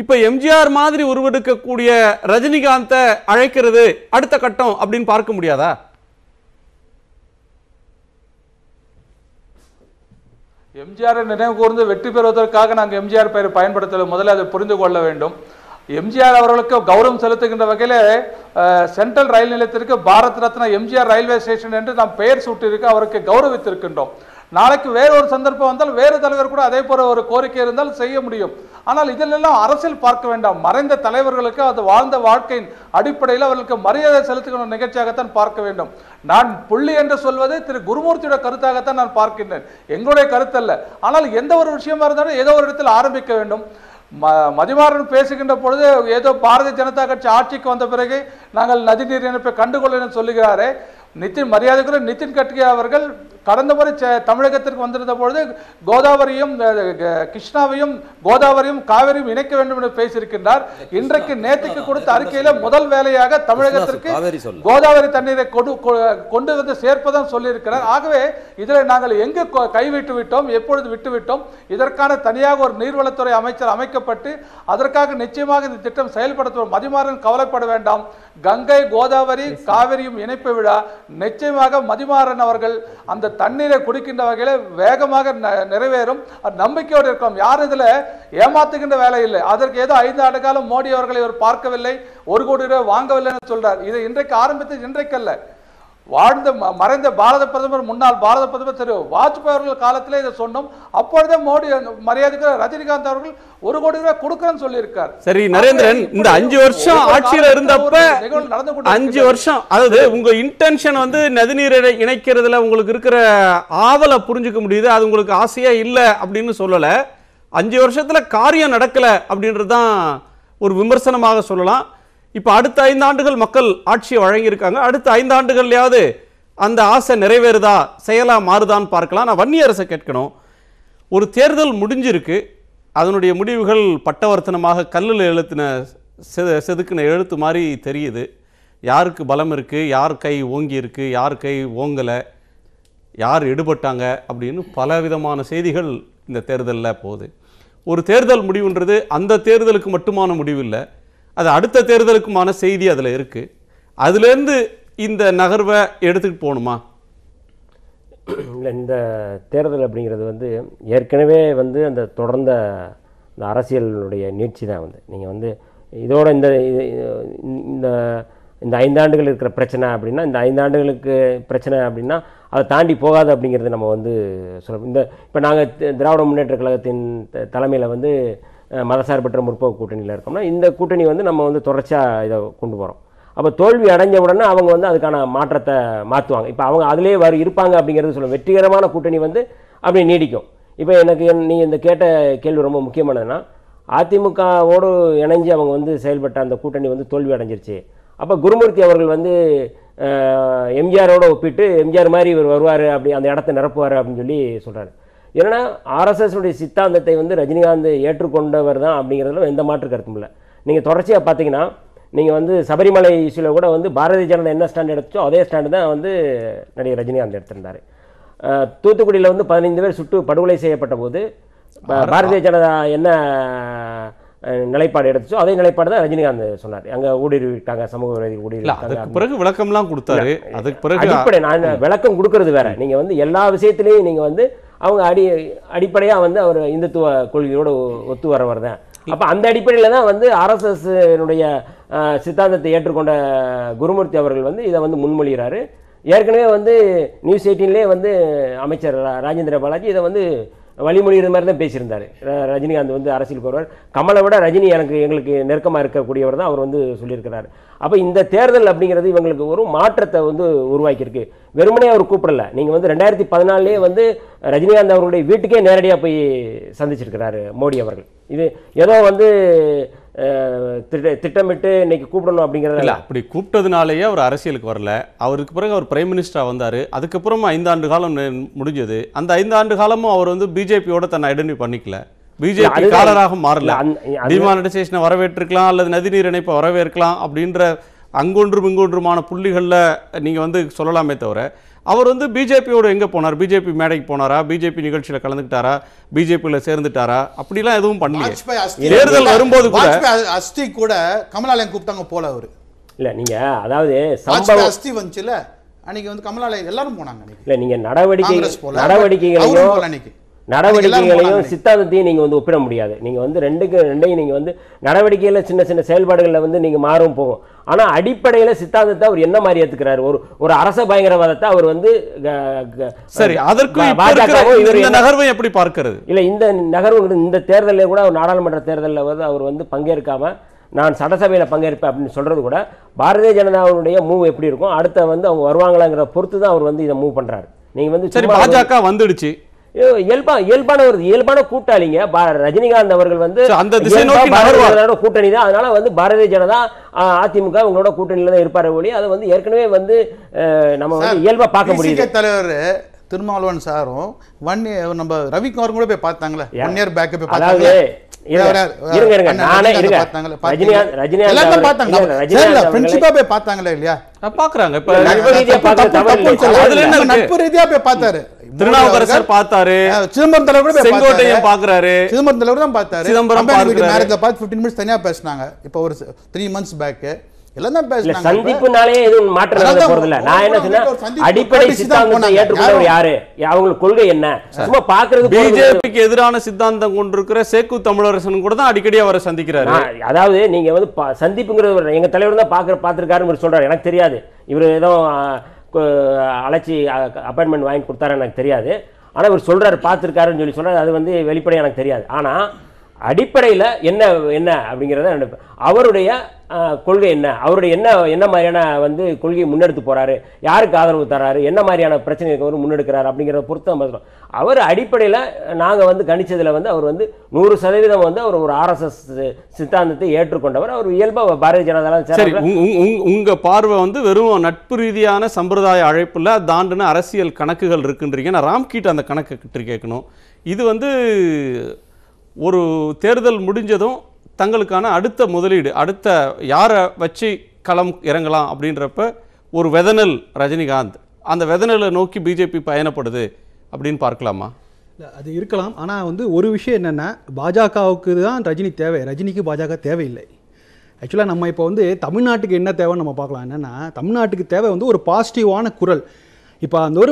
இப்போ எம்ஜிஆர் மாதிரி உருவெடுக்கக்கூடிய ரஜினிகாந்தை அழைக்கிறது அடுத்த கட்டம் அப்படின்னு பார்க்க முடியாதா எம்ஜிஆரை நினைவு கூர்ந்து வெற்றி பெறுவதற்காக நாங்கள் எம்ஜிஆர் பெயரை பயன்படுத்தல முதல்ல அதை புரிந்து கொள்ள வேண்டும் எம்ஜிஆர் அவர்களுக்கு கௌரவம் செலுத்துகின்ற வகையில் சென்ட்ரல் ரயில் நிலையத்திற்கு பாரத் ரத்னா எம்ஜிஆர் ரயில்வே ஸ்டேஷன் என்று நாம் பெயர் சூட்டியிருக்க அவருக்கு கௌரவித்திருக்கின்றோம் நாளைக்கு வேற ஒரு சந்தர்ப்பம் வந்தால் வேறு தலைவர் கூட அதே போல ஒரு கோரிக்கை இருந்தால் செய்ய முடியும் ஆனால் இதிலெல்லாம் அரசியல் பார்க்க வேண்டாம் மறைந்த தலைவர்களுக்கு அது வாழ்ந்த வாழ்க்கையின் அடிப்படையில் அவர்களுக்கு மரியாதை செலுத்துகின்ற நிகழ்ச்சியாகத்தான் பார்க்க வேண்டும் நான் புள்ளி என்று சொல்வது திரு குருமூர்த்தியோட கருத்தாகத்தான் நான் பார்க்கின்றேன் எங்களுடைய கருத்தல்ல ஆனால் எந்த ஒரு விஷயமா இருந்தாலும் ஏதோ ஒரு இடத்தில் ஆரம்பிக்க வேண்டும் ம மதிமாறன் பேசுகின்ற பொழுது ஏதோ பாரதிய ஜனதா கட்சி ஆட்சிக்கு வந்த பிறகு நாங்கள் நதிநீர் இணைப்பை கண்டுகொள்ள சொல்லுகிறாரே நிதின் மரியாதைக்குள்ள நிதின் கட்கே அவர்கள் கடந்த முறை தமிழகத்திற்கு வந்திருந்த பொழுது கோதாவரியும் கிருஷ்ணாவையும் கோதாவரியும் காவிரியும் இணைக்க வேண்டும் என்று பேசியிருக்கின்றார் இன்றைக்கு நேற்றுக்கு கொடுத்த அறிக்கையில முதல் வேலையாக தமிழகத்திற்கு கோதாவரி தண்ணீரை கொண்டு வந்து சேர்ப்பதும் சொல்லியிருக்கிறார் ஆகவே இதில் நாங்கள் எங்கு கைவிட்டு விட்டோம் எப்பொழுது விட்டுவிட்டோம் இதற்கான தனியாக ஒரு நீர்வளத்துறை அமைச்சர் அமைக்கப்பட்டு அதற்காக நிச்சயமாக இந்த திட்டம் செயல்படுத்துவோம் மதிமாறன் கவலைப்பட வேண்டாம் கங்கை கோதாவரி காவிரியும் இணைப்பை விழா நிச்சயமாக மதிமாறன் அவர்கள் அந்த தண்ணீரை குடிக்கின்ற வகையில் வேகமாக நிறைவேறும் நம்பிக்கையோடு இருக்கும் யாரும் இதில் ஏமாத்துகின்ற வேலை இல்லை அதற்கு ஏதோ ஐந்து ஆண்டு காலம் மோடி அவர்களை இவர் பார்க்கவில்லை ஒரு கோடி ரூபாய் வாங்கவில்லைன்னு சொல்றார் இதை இன்றைக்கு ஆரம்பித்து இன்றைக்கல்ல வாழ்ந்த மறைந்த பாரத பிரதமர் முன்னாள் பாரத பிரதமர் திரு வாஜ்பாய் அவர்கள் காலத்தில் இதை சொன்னோம் அப்பொழுதே மோடி மரியாதைக்கு ரஜினிகாந்த் அவர்கள் ஒரு கோடி ரூபாய் கொடுக்கறேன்னு சொல்லியிருக்கார் சரி நரேந்திரன் இந்த அஞ்சு வருஷம் ஆட்சியில் இருந்தப்ப அஞ்சு வருஷம் அதாவது உங்க இன்டென்ஷன் வந்து நதிநீர் இணைக்கிறதுல உங்களுக்கு இருக்கிற ஆவலை புரிஞ்சுக்க முடியுது அது உங்களுக்கு ஆசையா இல்லை அப்படின்னு சொல்லலை அஞ்சு வருஷத்துல காரியம் நடக்கலை அப்படின்றது தான் ஒரு விமர்சனமாக சொல்லலாம் இப்போ அடுத்த ஐந்து ஆண்டுகள் மக்கள் ஆட்சியை வழங்கியிருக்காங்க அடுத்த ஐந்து ஆண்டுகள்லையாவது அந்த ஆசை நிறைவேறுதா செயலாக மாறுதான்னு பார்க்கலாம் நான் வன்னி அரசை கேட்கணும் ஒரு தேர்தல் முடிஞ்சிருக்கு அதனுடைய முடிவுகள் பட்டவர்த்தனமாக கல்லில் எழுத்தின செதுக்கின எழுத்து மாதிரி தெரியுது யாருக்கு பலம் இருக்குது யார் கை ஓங்கி இருக்குது யார் கை ஓங்கலை யார் எடுபட்டாங்க அப்படின்னு பல விதமான செய்திகள் இந்த தேர்தலில் போகுது ஒரு தேர்தல் முடிவுன்றது அந்த தேர்தலுக்கு மட்டுமான முடிவு இல்லை அது அடுத்த தேர்தலுக்குமான செய்தி அதில் இருக்குது அதுலேருந்து இந்த நகர்வை எடுத்துகிட்டு போகணுமா இல்லை இந்த தேர்தல் அப்படிங்கிறது வந்து ஏற்கனவே வந்து அந்த தொடர்ந்த இந்த அரசியலுடைய நீட்சி தான் வந்து நீங்கள் வந்து இதோட இந்த இந்த இந்த ஐந்தாண்டுகள் இருக்கிற பிரச்சனை அப்படின்னா இந்த ஐந்தாண்டுகளுக்கு பிரச்சனை அப்படின்னா அதை தாண்டி போகாது அப்படிங்கிறது நம்ம வந்து சொல்ல இந்த இப்போ நாங்கள் திராவிட முன்னேற்ற கழகத்தின் தலைமையில் வந்து மதசார்பற்ற முற்போக்கு கூட்டணியில் இருக்கோம்னா இந்த கூட்டணி வந்து நம்ம வந்து தொடர்ச்சியாக இதை கொண்டு போகிறோம் அப்போ தோல்வி அடைஞ்ச உடனே அவங்க வந்து அதுக்கான மாற்றத்தை மாற்றுவாங்க இப்போ அவங்க அதிலே வர இருப்பாங்க அப்படிங்கிறது சொல்ல வெற்றிகரமான கூட்டணி வந்து அப்படி நீடிக்கும் இப்போ எனக்கு நீ இந்த கேட்ட கேள்வி ரொம்ப முக்கியமானதுன்னா அதிமுகவோடு இணைஞ்சு அவங்க வந்து செயல்பட்ட அந்த கூட்டணி வந்து தோல்வி அடைஞ்சிருச்சு அப்போ குருமூர்த்தி அவர்கள் வந்து எம்ஜிஆரோட ஒப்பிட்டு எம்ஜிஆர் மாதிரி இவர் வருவார் அப்படி அந்த இடத்த நிரப்புவார் அப்படின்னு சொல்லி சொல்கிறாரு ஏன்னா ஆர்எஸ்எஸ்னுடைய சித்தாந்தத்தை வந்து ரஜினிகாந்த் ஏற்றுக்கொண்டவர் தான் அப்படிங்கிறதுல எந்த மாற்று கருத்தும் இல்லை நீங்கள் தொடர்ச்சியாக பார்த்தீங்கன்னா நீங்கள் வந்து சபரிமலை இஷ்யூவில் கூட வந்து பாரதிய ஜனதா என்ன ஸ்டாண்ட் எடுத்துச்சோ அதே ஸ்டாண்டு தான் வந்து நடிகர் ரஜினிகாந்த் எடுத்திருந்தார் தூத்துக்குடியில் வந்து பதினைந்து பேர் சுட்டு படுகொலை செய்யப்பட்ட போது பாரதிய ஜனதா என்ன நிலைப்பாடு எடுத்துச்சோ அதே நிலைப்பாடு தான் ரஜினிகாந்த் சொன்னார் அங்கே ஊடுருவிட்டாங்க சமூக விரோதி ஊடுருவிட்டாங்க பிறகு விளக்கம்லாம் கொடுத்தாரு அதுக்கு பிறகு அடிப்படை நான் விளக்கம் கொடுக்கறது வேற நீங்கள் வந்து எல்லா விஷயத்துலையும் நீங்கள் வந்து அவங்க அடி அடிப்படையாக வந்து அவர் இந்துத்துவ கொள்கையோடு ஒத்து வரவர் தான் அப்போ அந்த அடிப்படையில் தான் வந்து ஆர்எஸ்எஸ்னுடைய சித்தாந்தத்தை ஏற்றுக்கொண்ட குருமூர்த்தி அவர்கள் வந்து இதை வந்து முன்மொழிகிறாரு ஏற்கனவே வந்து நியூஸ் எயிட்டீன்லேயே வந்து அமைச்சர் ராஜேந்திர பாலாஜி இதை வந்து வழிமொழி இருந்த மாதிரி தான் பேசியிருந்தார் ரஜினிகாந்த் வந்து அரசியலுக்கு வருவார் கமலை விட ரஜினி எனக்கு எங்களுக்கு நெருக்கமாக இருக்கக்கூடியவர் தான் அவர் வந்து சொல்லியிருக்கிறார் அப்போ இந்த தேர்தல் அப்படிங்கிறது இவங்களுக்கு ஒரு மாற்றத்தை வந்து உருவாக்கியிருக்கு வெறுமனே அவர் கூப்பிடல நீங்கள் வந்து ரெண்டாயிரத்தி பதினாலே வந்து ரஜினிகாந்த் அவருடைய வீட்டுக்கே நேரடியாக போய் சந்திச்சிருக்கிறாரு மோடி அவர்கள் இது ஏதோ வந்து திட்டமிட்டு இன்னைக்கு கூப்பிடணும் அப்படிங்கிறது இல்லை அப்படி கூப்பிட்டதுனாலேயே அவர் அரசியலுக்கு வரல அவருக்கு பிறகு அவர் பிரைம் மினிஸ்டராக வந்தார் அதுக்கப்புறம் ஐந்தாண்டு காலம் முடிஞ்சது அந்த ஐந்தாண்டு காலமும் அவர் வந்து பிஜேபியோட தன்னை ஐடென்டி பண்ணிக்கல பிஜேபி காலராக மாறல டிமானடைசேஷனை வரவேற்றுக்கலாம் அல்லது நதிநீர் இணைப்பை வரவேற்கலாம் அப்படின்ற அங்கொன்றும் இங்கொன்றுமான புள்ளிகளில் நீங்கள் வந்து சொல்லலாமே தவிர அவர் வந்து பிஜேபியோட எங்கே போனார் பிஜேபி மேடைக்கு போனாரா பிஜேபி நிகழ்ச்சியில் கலந்துக்கிட்டாரா பிஜேபியில் சேர்ந்துட்டாரா அப்படிலாம் எதுவும் பண்ணல தேர்தல் வரும்போது கூட அஸ்தி கூட கமலாலயம் கூப்பிட்டாங்க போல அவர் இல்லை நீங்கள் அதாவது சம்பவம் அஸ்தி வந்துச்சுல அன்னைக்கு வந்து கமலாலயம் எல்லாரும் போனாங்க இல்லை நீங்கள் நடவடிக்கை நடவடிக்கைகளையும் நடவடிக்கைகளையும் சித்தாந்தத்தையும் நீங்கள் வந்து ஒப்பிட முடியாது நீங்கள் வந்து ரெண்டுக்கு ரெண்டையும் நீங்கள் வந்து நடவடிக்கையில் சின்ன சின்ன செயல்பாடுகளில் வந்து நீங்கள் மாறும் போகும் ஆனால் அடிப்படையில் சித்தாந்தத்தை அவர் என்ன மாதிரி ஏற்றுக்கிறார் ஒரு ஒரு அரச பயங்கரவாதத்தை அவர் வந்து சரி அதற்கு பாஜகவும் நகர்வை எப்படி பார்க்கிறது இல்லை இந்த நகர்வு இந்த தேர்தலில் கூட அவர் நாடாளுமன்ற தேர்தலில் வந்து அவர் வந்து பங்கேற்காமல் நான் சட்டசபையில் பங்கேற்பேன் அப்படின்னு சொல்கிறது கூட பாரதிய ஜனதாவுடைய மூவ் எப்படி இருக்கும் அடுத்த வந்து அவங்க வருவாங்களாங்கிற பொறுத்து தான் அவர் வந்து இதை மூவ் பண்ணுறாரு நீங்கள் வந்து சரி பாஜக வந்துடுச்சு இயல்பா இயல்பான ஒரு இயல்பான கூட்டாளிங்க ரஜினிகாந்த் அவர்கள் வந்து அந்த கூட்டணி தான் அதனால வந்து பாரதிய ஜனதா அதிமுக உங்களோட கூட்டணியில தான் இருப்பாரு ஒளி அதை வந்து ஏற்கனவே வந்து நம்ம வந்து இயல்பா பார்க்க முடியும் தலைவர் திருமாவளவன் சாரும் ஒன் நம்ம ரவிக்குமார் கூட போய் பார்த்தாங்களே ஒன் இயர் பேக் போய் பார்த்தாங்களே இருங்க இருங்க நானே இருங்க ரஜினிகாந்த் ரஜினிகாந்த் பார்த்தாங்க ரஜினிகாந்த் ஃப்ரெண்ட்ஷிப்பா போய் பார்த்தாங்களே இல்லையா பாக்குறாங்க இப்ப நட்பு ரீதியா பார்த்தாரு திருநாவுக்கரசர் பார்த்தாரு சிதம்பரம் தலைவர் கூட பாக்குறாரு சிதம்பரம் தலைவர் தான் பார்த்தாரு சிதம்பரம் மேரேஜ் பார்த்து மினிட்ஸ் தனியா பேசினாங்க இப்போ ஒரு த்ரீ மந்த்ஸ் பேக்கு நான் யாரு அவங்களுக்கு கொள்கை என்ன சும்மா எதிரான சித்தாந்தம் சேக்கு தமிழரசன் கூட தான் அடிக்கடி அவரை சந்திக்கிறாரு அதாவது நீங்க வந்து எங்க சொல்றாரு எனக்கு தெரியாது இவர் ஏதோ அழைச்சி அப்பாயின்மெண்ட் வாங்கி கொடுத்தாரு எனக்கு தெரியாது ஆனால் இவர் சொல்கிறார் பார்த்துருக்காருன்னு சொல்லி சொல்கிறார் அது வந்து வெளிப்படையாக எனக்கு தெரியாது ஆனால் அடிப்படையில் என்ன என்ன அப்படிங்கிறத நினைப்பேன் அவருடைய கொள்கை என்ன அவருடைய என்ன என்ன மாதிரியான வந்து கொள்கையை முன்னெடுத்து போகிறாரு யாருக்கு ஆதரவு தராரு என்ன மாதிரியான பிரச்சனை அவர் முன்னெடுக்கிறாரு அப்படிங்கிறத பொறுத்து நம்ம அவர் அடிப்படையில் நாங்கள் வந்து கணிச்சதில் வந்து அவர் வந்து நூறு சதவீதம் வந்து அவர் ஒரு ஆர்எஸ்எஸ் சித்தாந்தத்தை ஏற்றுக்கொண்டவர் அவர் இயல்பாக பாரதிய ஜனதாலாம் சரி உங்கள் பார்வை வந்து வெறும் நட்பு ரீதியான சம்பிரதாய அழைப்பில் தாண்டின அரசியல் கணக்குகள் இருக்குன்றீங்க நான் ராம்கீட் அந்த கணக்கு கேட்கணும் இது வந்து ஒரு தேர்தல் முடிஞ்சதும் தங்களுக்கான அடுத்த முதலீடு அடுத்த யாரை வச்சு களம் இறங்கலாம் அப்படின்றப்ப ஒரு வெதனல் ரஜினிகாந்த் அந்த வெதனலை நோக்கி பிஜேபி பயணப்படுது அப்படின்னு பார்க்கலாமா இல்லை அது இருக்கலாம் ஆனால் வந்து ஒரு விஷயம் என்னென்னா பாஜகவுக்கு தான் ரஜினி தேவை ரஜினிக்கு பாஜக தேவையில்லை ஆக்சுவலாக நம்ம இப்போ வந்து தமிழ்நாட்டுக்கு என்ன தேவைன்னு நம்ம பார்க்கலாம் என்னென்னா தமிழ்நாட்டுக்கு தேவை வந்து ஒரு பாசிட்டிவான குரல் இப்போ அந்த ஒரு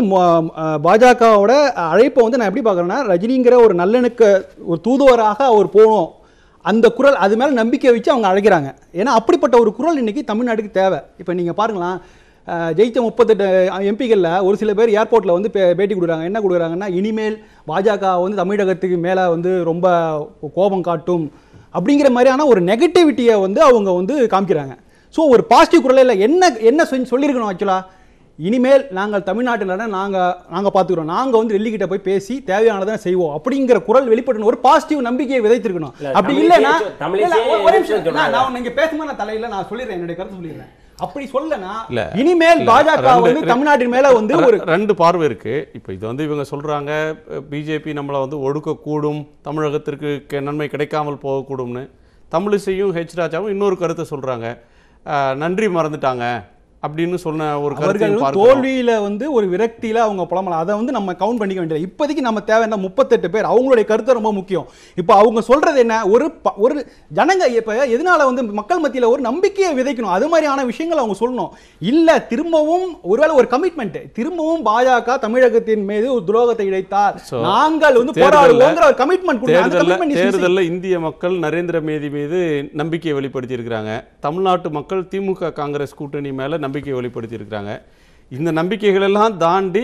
பாஜகவோட அழைப்பை வந்து நான் எப்படி பார்க்குறேன்னா ரஜினிங்கிற ஒரு நல்லெணுக்க ஒரு தூதுவராக அவர் போகணும் அந்த குரல் அது மேலே நம்பிக்கை வச்சு அவங்க அழைக்கிறாங்க ஏன்னா அப்படிப்பட்ட ஒரு குரல் இன்றைக்கி தமிழ்நாட்டுக்கு தேவை இப்போ நீங்கள் பாருங்களேன் ஜெயித்த முப்பத்தெட்டு எம்பிகளில் ஒரு சில பேர் ஏர்போர்ட்டில் வந்து பே பேட்டி கொடுக்குறாங்க என்ன கொடுக்குறாங்கன்னா இனிமேல் பாஜக வந்து தமிழகத்துக்கு மேலே வந்து ரொம்ப கோபம் காட்டும் அப்படிங்கிற மாதிரியான ஒரு நெகட்டிவிட்டியை வந்து அவங்க வந்து காமிக்கிறாங்க ஸோ ஒரு பாசிட்டிவ் குரலில் என்ன என்ன சொல்லியிருக்கணும் ஆக்சுவலாக இனிமேல் நாங்கள் தமிழ்நாட்டில் நாங்கள் நாங்கள் பார்த்துக்கிறோம் நாங்கள் வந்து டெல்லிக்கிட்ட போய் பேசி தேவையானதான் செய்வோம் அப்படிங்கிற குரல் வெளிப்படணும் ஒரு பாசிட்டிவ் நம்பிக்கையை விதைத்திருக்கணும் அப்படி இல்லைன்னா நான் நீங்க பேசுமா நான் தலையில நான் சொல்லிடுறேன் என்னுடைய கருத்து சொல்லிடுறேன் அப்படி சொல்லனா இனிமேல் பாஜக வந்து தமிழ்நாட்டின் மேல வந்து ஒரு ரெண்டு பார்வை இருக்கு இப்போ இது வந்து இவங்க சொல்றாங்க பிஜேபி நம்மளை வந்து ஒடுக்கக்கூடும் தமிழகத்திற்கு நன்மை கிடைக்காமல் போகக்கூடும்னு தமிழிசையும் ஹெச் ராஜாவும் இன்னொரு கருத்தை சொல்றாங்க நன்றி மறந்துட்டாங்க அப்படின்னு சொன்ன ஒரு கருத்து தோல்வியில வந்து ஒரு விரக்தியில் அவங்க புலம்பலாம் அதை வந்து நம்ம கவுண்ட் பண்ணிக்க வேண்டியது இப்போதைக்கு நம்ம தேவைன்னா முப்பத்தெட்டு பேர் அவங்களுடைய கருத்து ரொம்ப முக்கியம் இப்போ அவங்க சொல்றது என்ன ஒரு ஒரு ஜனங்க இப்போ எதனால வந்து மக்கள் மத்தியில் ஒரு நம்பிக்கையை விதைக்கணும் அது மாதிரியான விஷயங்களை அவங்க சொல்லணும் இல்லை திரும்பவும் ஒருவேளை ஒரு கமிட்மெண்ட் திரும்பவும் பாஜக தமிழகத்தின் மீது ஒரு துரோகத்தை இழைத்தார் நாங்கள் வந்து போராடுவோங்கிற ஒரு கமிட்மெண்ட் தேர்தலில் இந்திய மக்கள் நரேந்திர மேதி மீது நம்பிக்கையை வெளிப்படுத்தி இருக்கிறாங்க தமிழ்நாட்டு மக்கள் திமுக காங்கிரஸ் கூட்டணி மேலே நம்பிக்கை நம்பிக்கையை வெளிப்படுத்தியிருக்கிறாங்க இந்த நம்பிக்கைகளெல்லாம் தாண்டி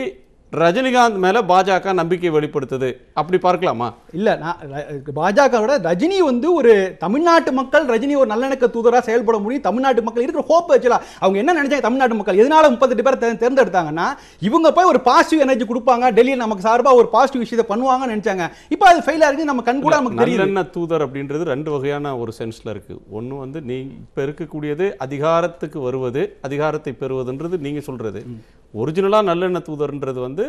ரஜினிகாந்த் மேலே பாஜக நம்பிக்கை வெளிப்படுத்துது அப்படி பார்க்கலாமா இல்லை நான் பாஜகவோட ரஜினி வந்து ஒரு தமிழ்நாட்டு மக்கள் ரஜினி ஒரு நல்லிணக்க தூதராக செயல்பட முடியும் தமிழ்நாட்டு மக்கள் இருக்கிற ஹோப் வச்சுலாம் அவங்க என்ன நினைச்சாங்க தமிழ்நாட்டு மக்கள் எதனால முப்பத்தெட்டு பேர் தேர்ந்தெடுத்தாங்கன்னா இவங்க போய் ஒரு பாசிட்டிவ் எனர்ஜி கொடுப்பாங்க டெல்லியில் நமக்கு சார்பாக ஒரு பாசிட்டிவ் விஷயத்தை பண்ணுவாங்கன்னு நினைச்சாங்க இப்போ அது ஃபெயிலாக இருக்குது நம்ம கண் கூட நமக்கு தெரியும் என்ன தூதர் அப்படின்றது ரெண்டு வகையான ஒரு சென்ஸ்ல இருக்கு ஒன்னு வந்து நீ இப்போ இருக்கக்கூடியது அதிகாரத்துக்கு வருவது அதிகாரத்தை பெறுவதுன்றது நீங்க சொல்றது ஒரிஜினலாக நல்லெண்ண தூதர்ன்றது வந்து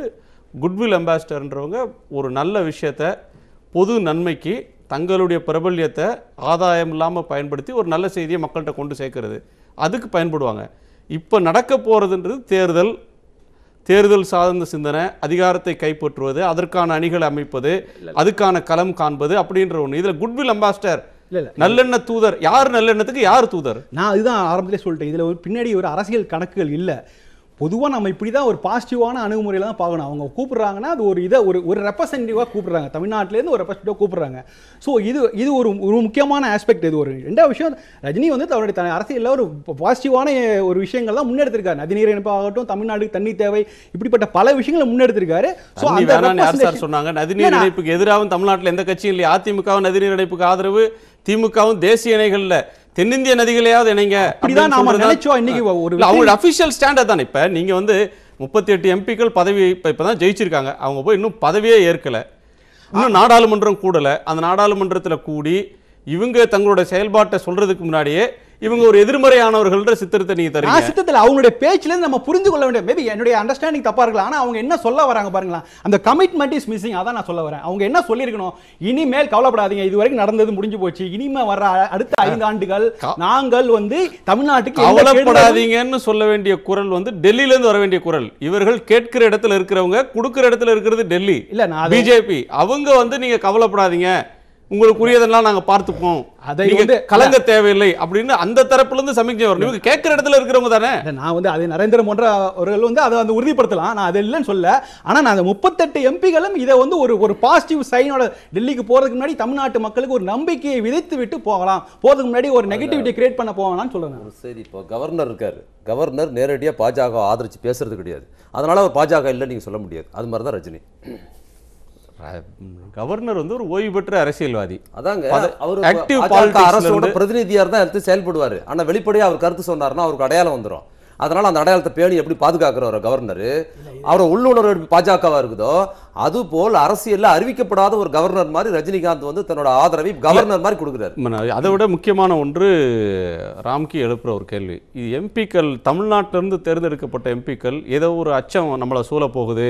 குட்வில் அம்பாசிடர்ன்றவங்க ஒரு நல்ல விஷயத்த பொது நன்மைக்கு தங்களுடைய பிரபல்யத்தை ஆதாயம் இல்லாமல் பயன்படுத்தி ஒரு நல்ல செய்தியை மக்கள்கிட்ட கொண்டு சேர்க்கறது அதுக்கு பயன்படுவாங்க இப்போ நடக்க போகிறதுன்றது தேர்தல் தேர்தல் சாதந்த சிந்தனை அதிகாரத்தை கைப்பற்றுவது அதற்கான அணிகளை அமைப்பது அதுக்கான களம் காண்பது அப்படின்ற ஒன்று இதில் குட்வில் அம்பாஸ்டர் நல்லெண்ண தூதர் யார் நல்லெண்ணத்துக்கு யார் தூதர் நான் இதுதான் ஆரம்பத்திலே சொல்லிட்டேன் இதில் ஒரு பின்னாடி ஒரு அரசியல் கணக்குகள் இல்லை பொதுவாக நம்ம இப்படி தான் ஒரு பாசிட்டிவான அணுகுமுறையில் தான் பார்க்கணும் அவங்க கூப்பிட்றாங்கன்னா அது ஒரு இதை ஒரு ஒரு ரெப்ரசன்டேட்டிவாக கூப்பிட்றாங்க தமிழ்நாட்டிலேருந்து ஒரு ரெப்ரசன்டேட்டிவாக கூப்பிட்றாங்க ஸோ இது இது ஒரு ஒரு முக்கியமான ஆஸ்பெக்ட் இது ஒரு ரெண்டாவது விஷயம் ரஜினி வந்து தன்னுடைய த அரசியலில் ஒரு பாசிட்டிவான ஒரு விஷயங்கள் தான் முன்னெடுத்திருக்காரு நதிநீர் இணைப்பாகட்டும் தமிழ்நாட்டுக்கு தண்ணி தேவை இப்படிப்பட்ட பல விஷயங்களை முன்னெடுத்திருக்காரு ஸோ சொன்னாங்க நதிநீர் இணைப்புக்கு எதிராகவும் தமிழ்நாட்டில் எந்த கட்சியும் இல்லை அதிமுகவும் நதிநீர் இணைப்புக்கு ஆதரவு திமுகவும் தேசிய இணைகளில் தென்னிந்திய நதிகளையாவது இணைங்க அப்படிதான் நாம நினைச்சோம் இன்னைக்கு ஒரு அவங்களோட அஃபிஷியல் ஸ்டாண்டர்ட் தான் இப்ப நீங்க வந்து முப்பத்தி எட்டு எம்பிக்கள் பதவி இப்போ இப்போ ஜெயிச்சிருக்காங்க அவங்க போய் இன்னும் பதவியே ஏற்கல இன்னும் நாடாளுமன்றம் கூடல அந்த நாடாளுமன்றத்தில் கூடி இவங்க தங்களோட செயல்பாட்டை சொல்றதுக்கு முன்னாடியே இவங்க ஒரு எதிர்மறையானவர்கள்ன்ற சித்திரத்தை நீங்க தரீங்க சித்தத்தில் அவங்களுடைய பேச்சுல நம்ம புரிஞ்சு கொள்ள வேண்டிய மேபி என்னுடைய அண்டர்ஸ்டாண்டிங் தப்பா இருக்கலாம் ஆனா அவங்க என்ன சொல்ல வராங்க பாருங்களா அந்த கமிட்மெண்ட் இஸ் மிஸ்ஸிங் அதான் நான் சொல்ல வரேன் அவங்க என்ன சொல்லிருக்கணும் இனிமேல் கவலைப்படாதீங்க இது வரைக்கும் நடந்தது முடிஞ்சு போச்சு இனிமே வர அடுத்த ஐந்து ஆண்டுகள் நாங்கள் வந்து தமிழ்நாட்டுக்கு கவலைப்படாதீங்கன்னு சொல்ல வேண்டிய குரல் வந்து டெல்லியில இருந்து வர வேண்டிய குரல் இவர்கள் கேட்கிற இடத்துல இருக்கிறவங்க கொடுக்கிற இடத்துல இருக்கிறது டெல்லி இல்ல நான் பிஜேபி அவங்க வந்து நீங்க கவலைப்படாதீங்க உங்களுக்குரியதெல்லாம் நாங்க பார்த்துப்போம் அதை வந்து கலங்க தேவையில்லை அப்படின்னு அந்த தரப்புல இருந்து சமிக்ஞை வரணும் இவங்க கேட்கிற இடத்துல இருக்கிறவங்க தானே நான் வந்து அதை நரேந்திர மோன்ற அவர்கள் வந்து அதை வந்து உறுதிப்படுத்தலாம் நான் அது இல்லைன்னு சொல்ல ஆனா நான் அந்த முப்பத்தெட்டு எம்பிகளும் இதை வந்து ஒரு ஒரு பாசிட்டிவ் சைனோட டெல்லிக்கு போறதுக்கு முன்னாடி தமிழ்நாட்டு மக்களுக்கு ஒரு நம்பிக்கையை விதைத்து விட்டு போகலாம் போறதுக்கு முன்னாடி ஒரு நெகட்டிவிட்டி கிரியேட் பண்ண போகலாம்னு சொல்லுங்க சரி இப்போ கவர்னர் இருக்காரு கவர்னர் நேரடியாக பாஜக ஆதரிச்சு பேசுறது கிடையாது அதனால அவர் பாஜக இல்லைன்னு நீங்க சொல்ல முடியாது அது மாதிரி தான் ரஜினி கவர்னர் வந்து ஒரு ஓய்வு பெற்ற அரசியல்வாதி அதாங்க அவர் ஆக்டிவ் அரசோட பிரதிநிதியாக தான் எடுத்து செயல்படுவார் ஆனால் வெளிப்படையாக அவர் கருத்து சொன்னார்னா அவருக்கு அடையாளம் வந்துடும் அதனால் அந்த அடையாளத்தை பேணி எப்படி பாதுகாக்கிறவர் கவர்னர் அவரை உள்ளுணர்வு பாஜகவாக இருக்குதோ அதுபோல் அரசியலில் அறிவிக்கப்படாத ஒரு கவர்னர் மாதிரி ரஜினிகாந்த் வந்து தன்னோட ஆதரவை கவர்னர் மாதிரி கொடுக்குறாரு அதை விட முக்கியமான ஒன்று ராம்கி எழுப்புற ஒரு கேள்வி இது எம்பிக்கள் தமிழ்நாட்டிலிருந்து தேர்ந்தெடுக்கப்பட்ட எம்பிக்கள் ஏதோ ஒரு அச்சம் நம்மளை சூழப்போகுது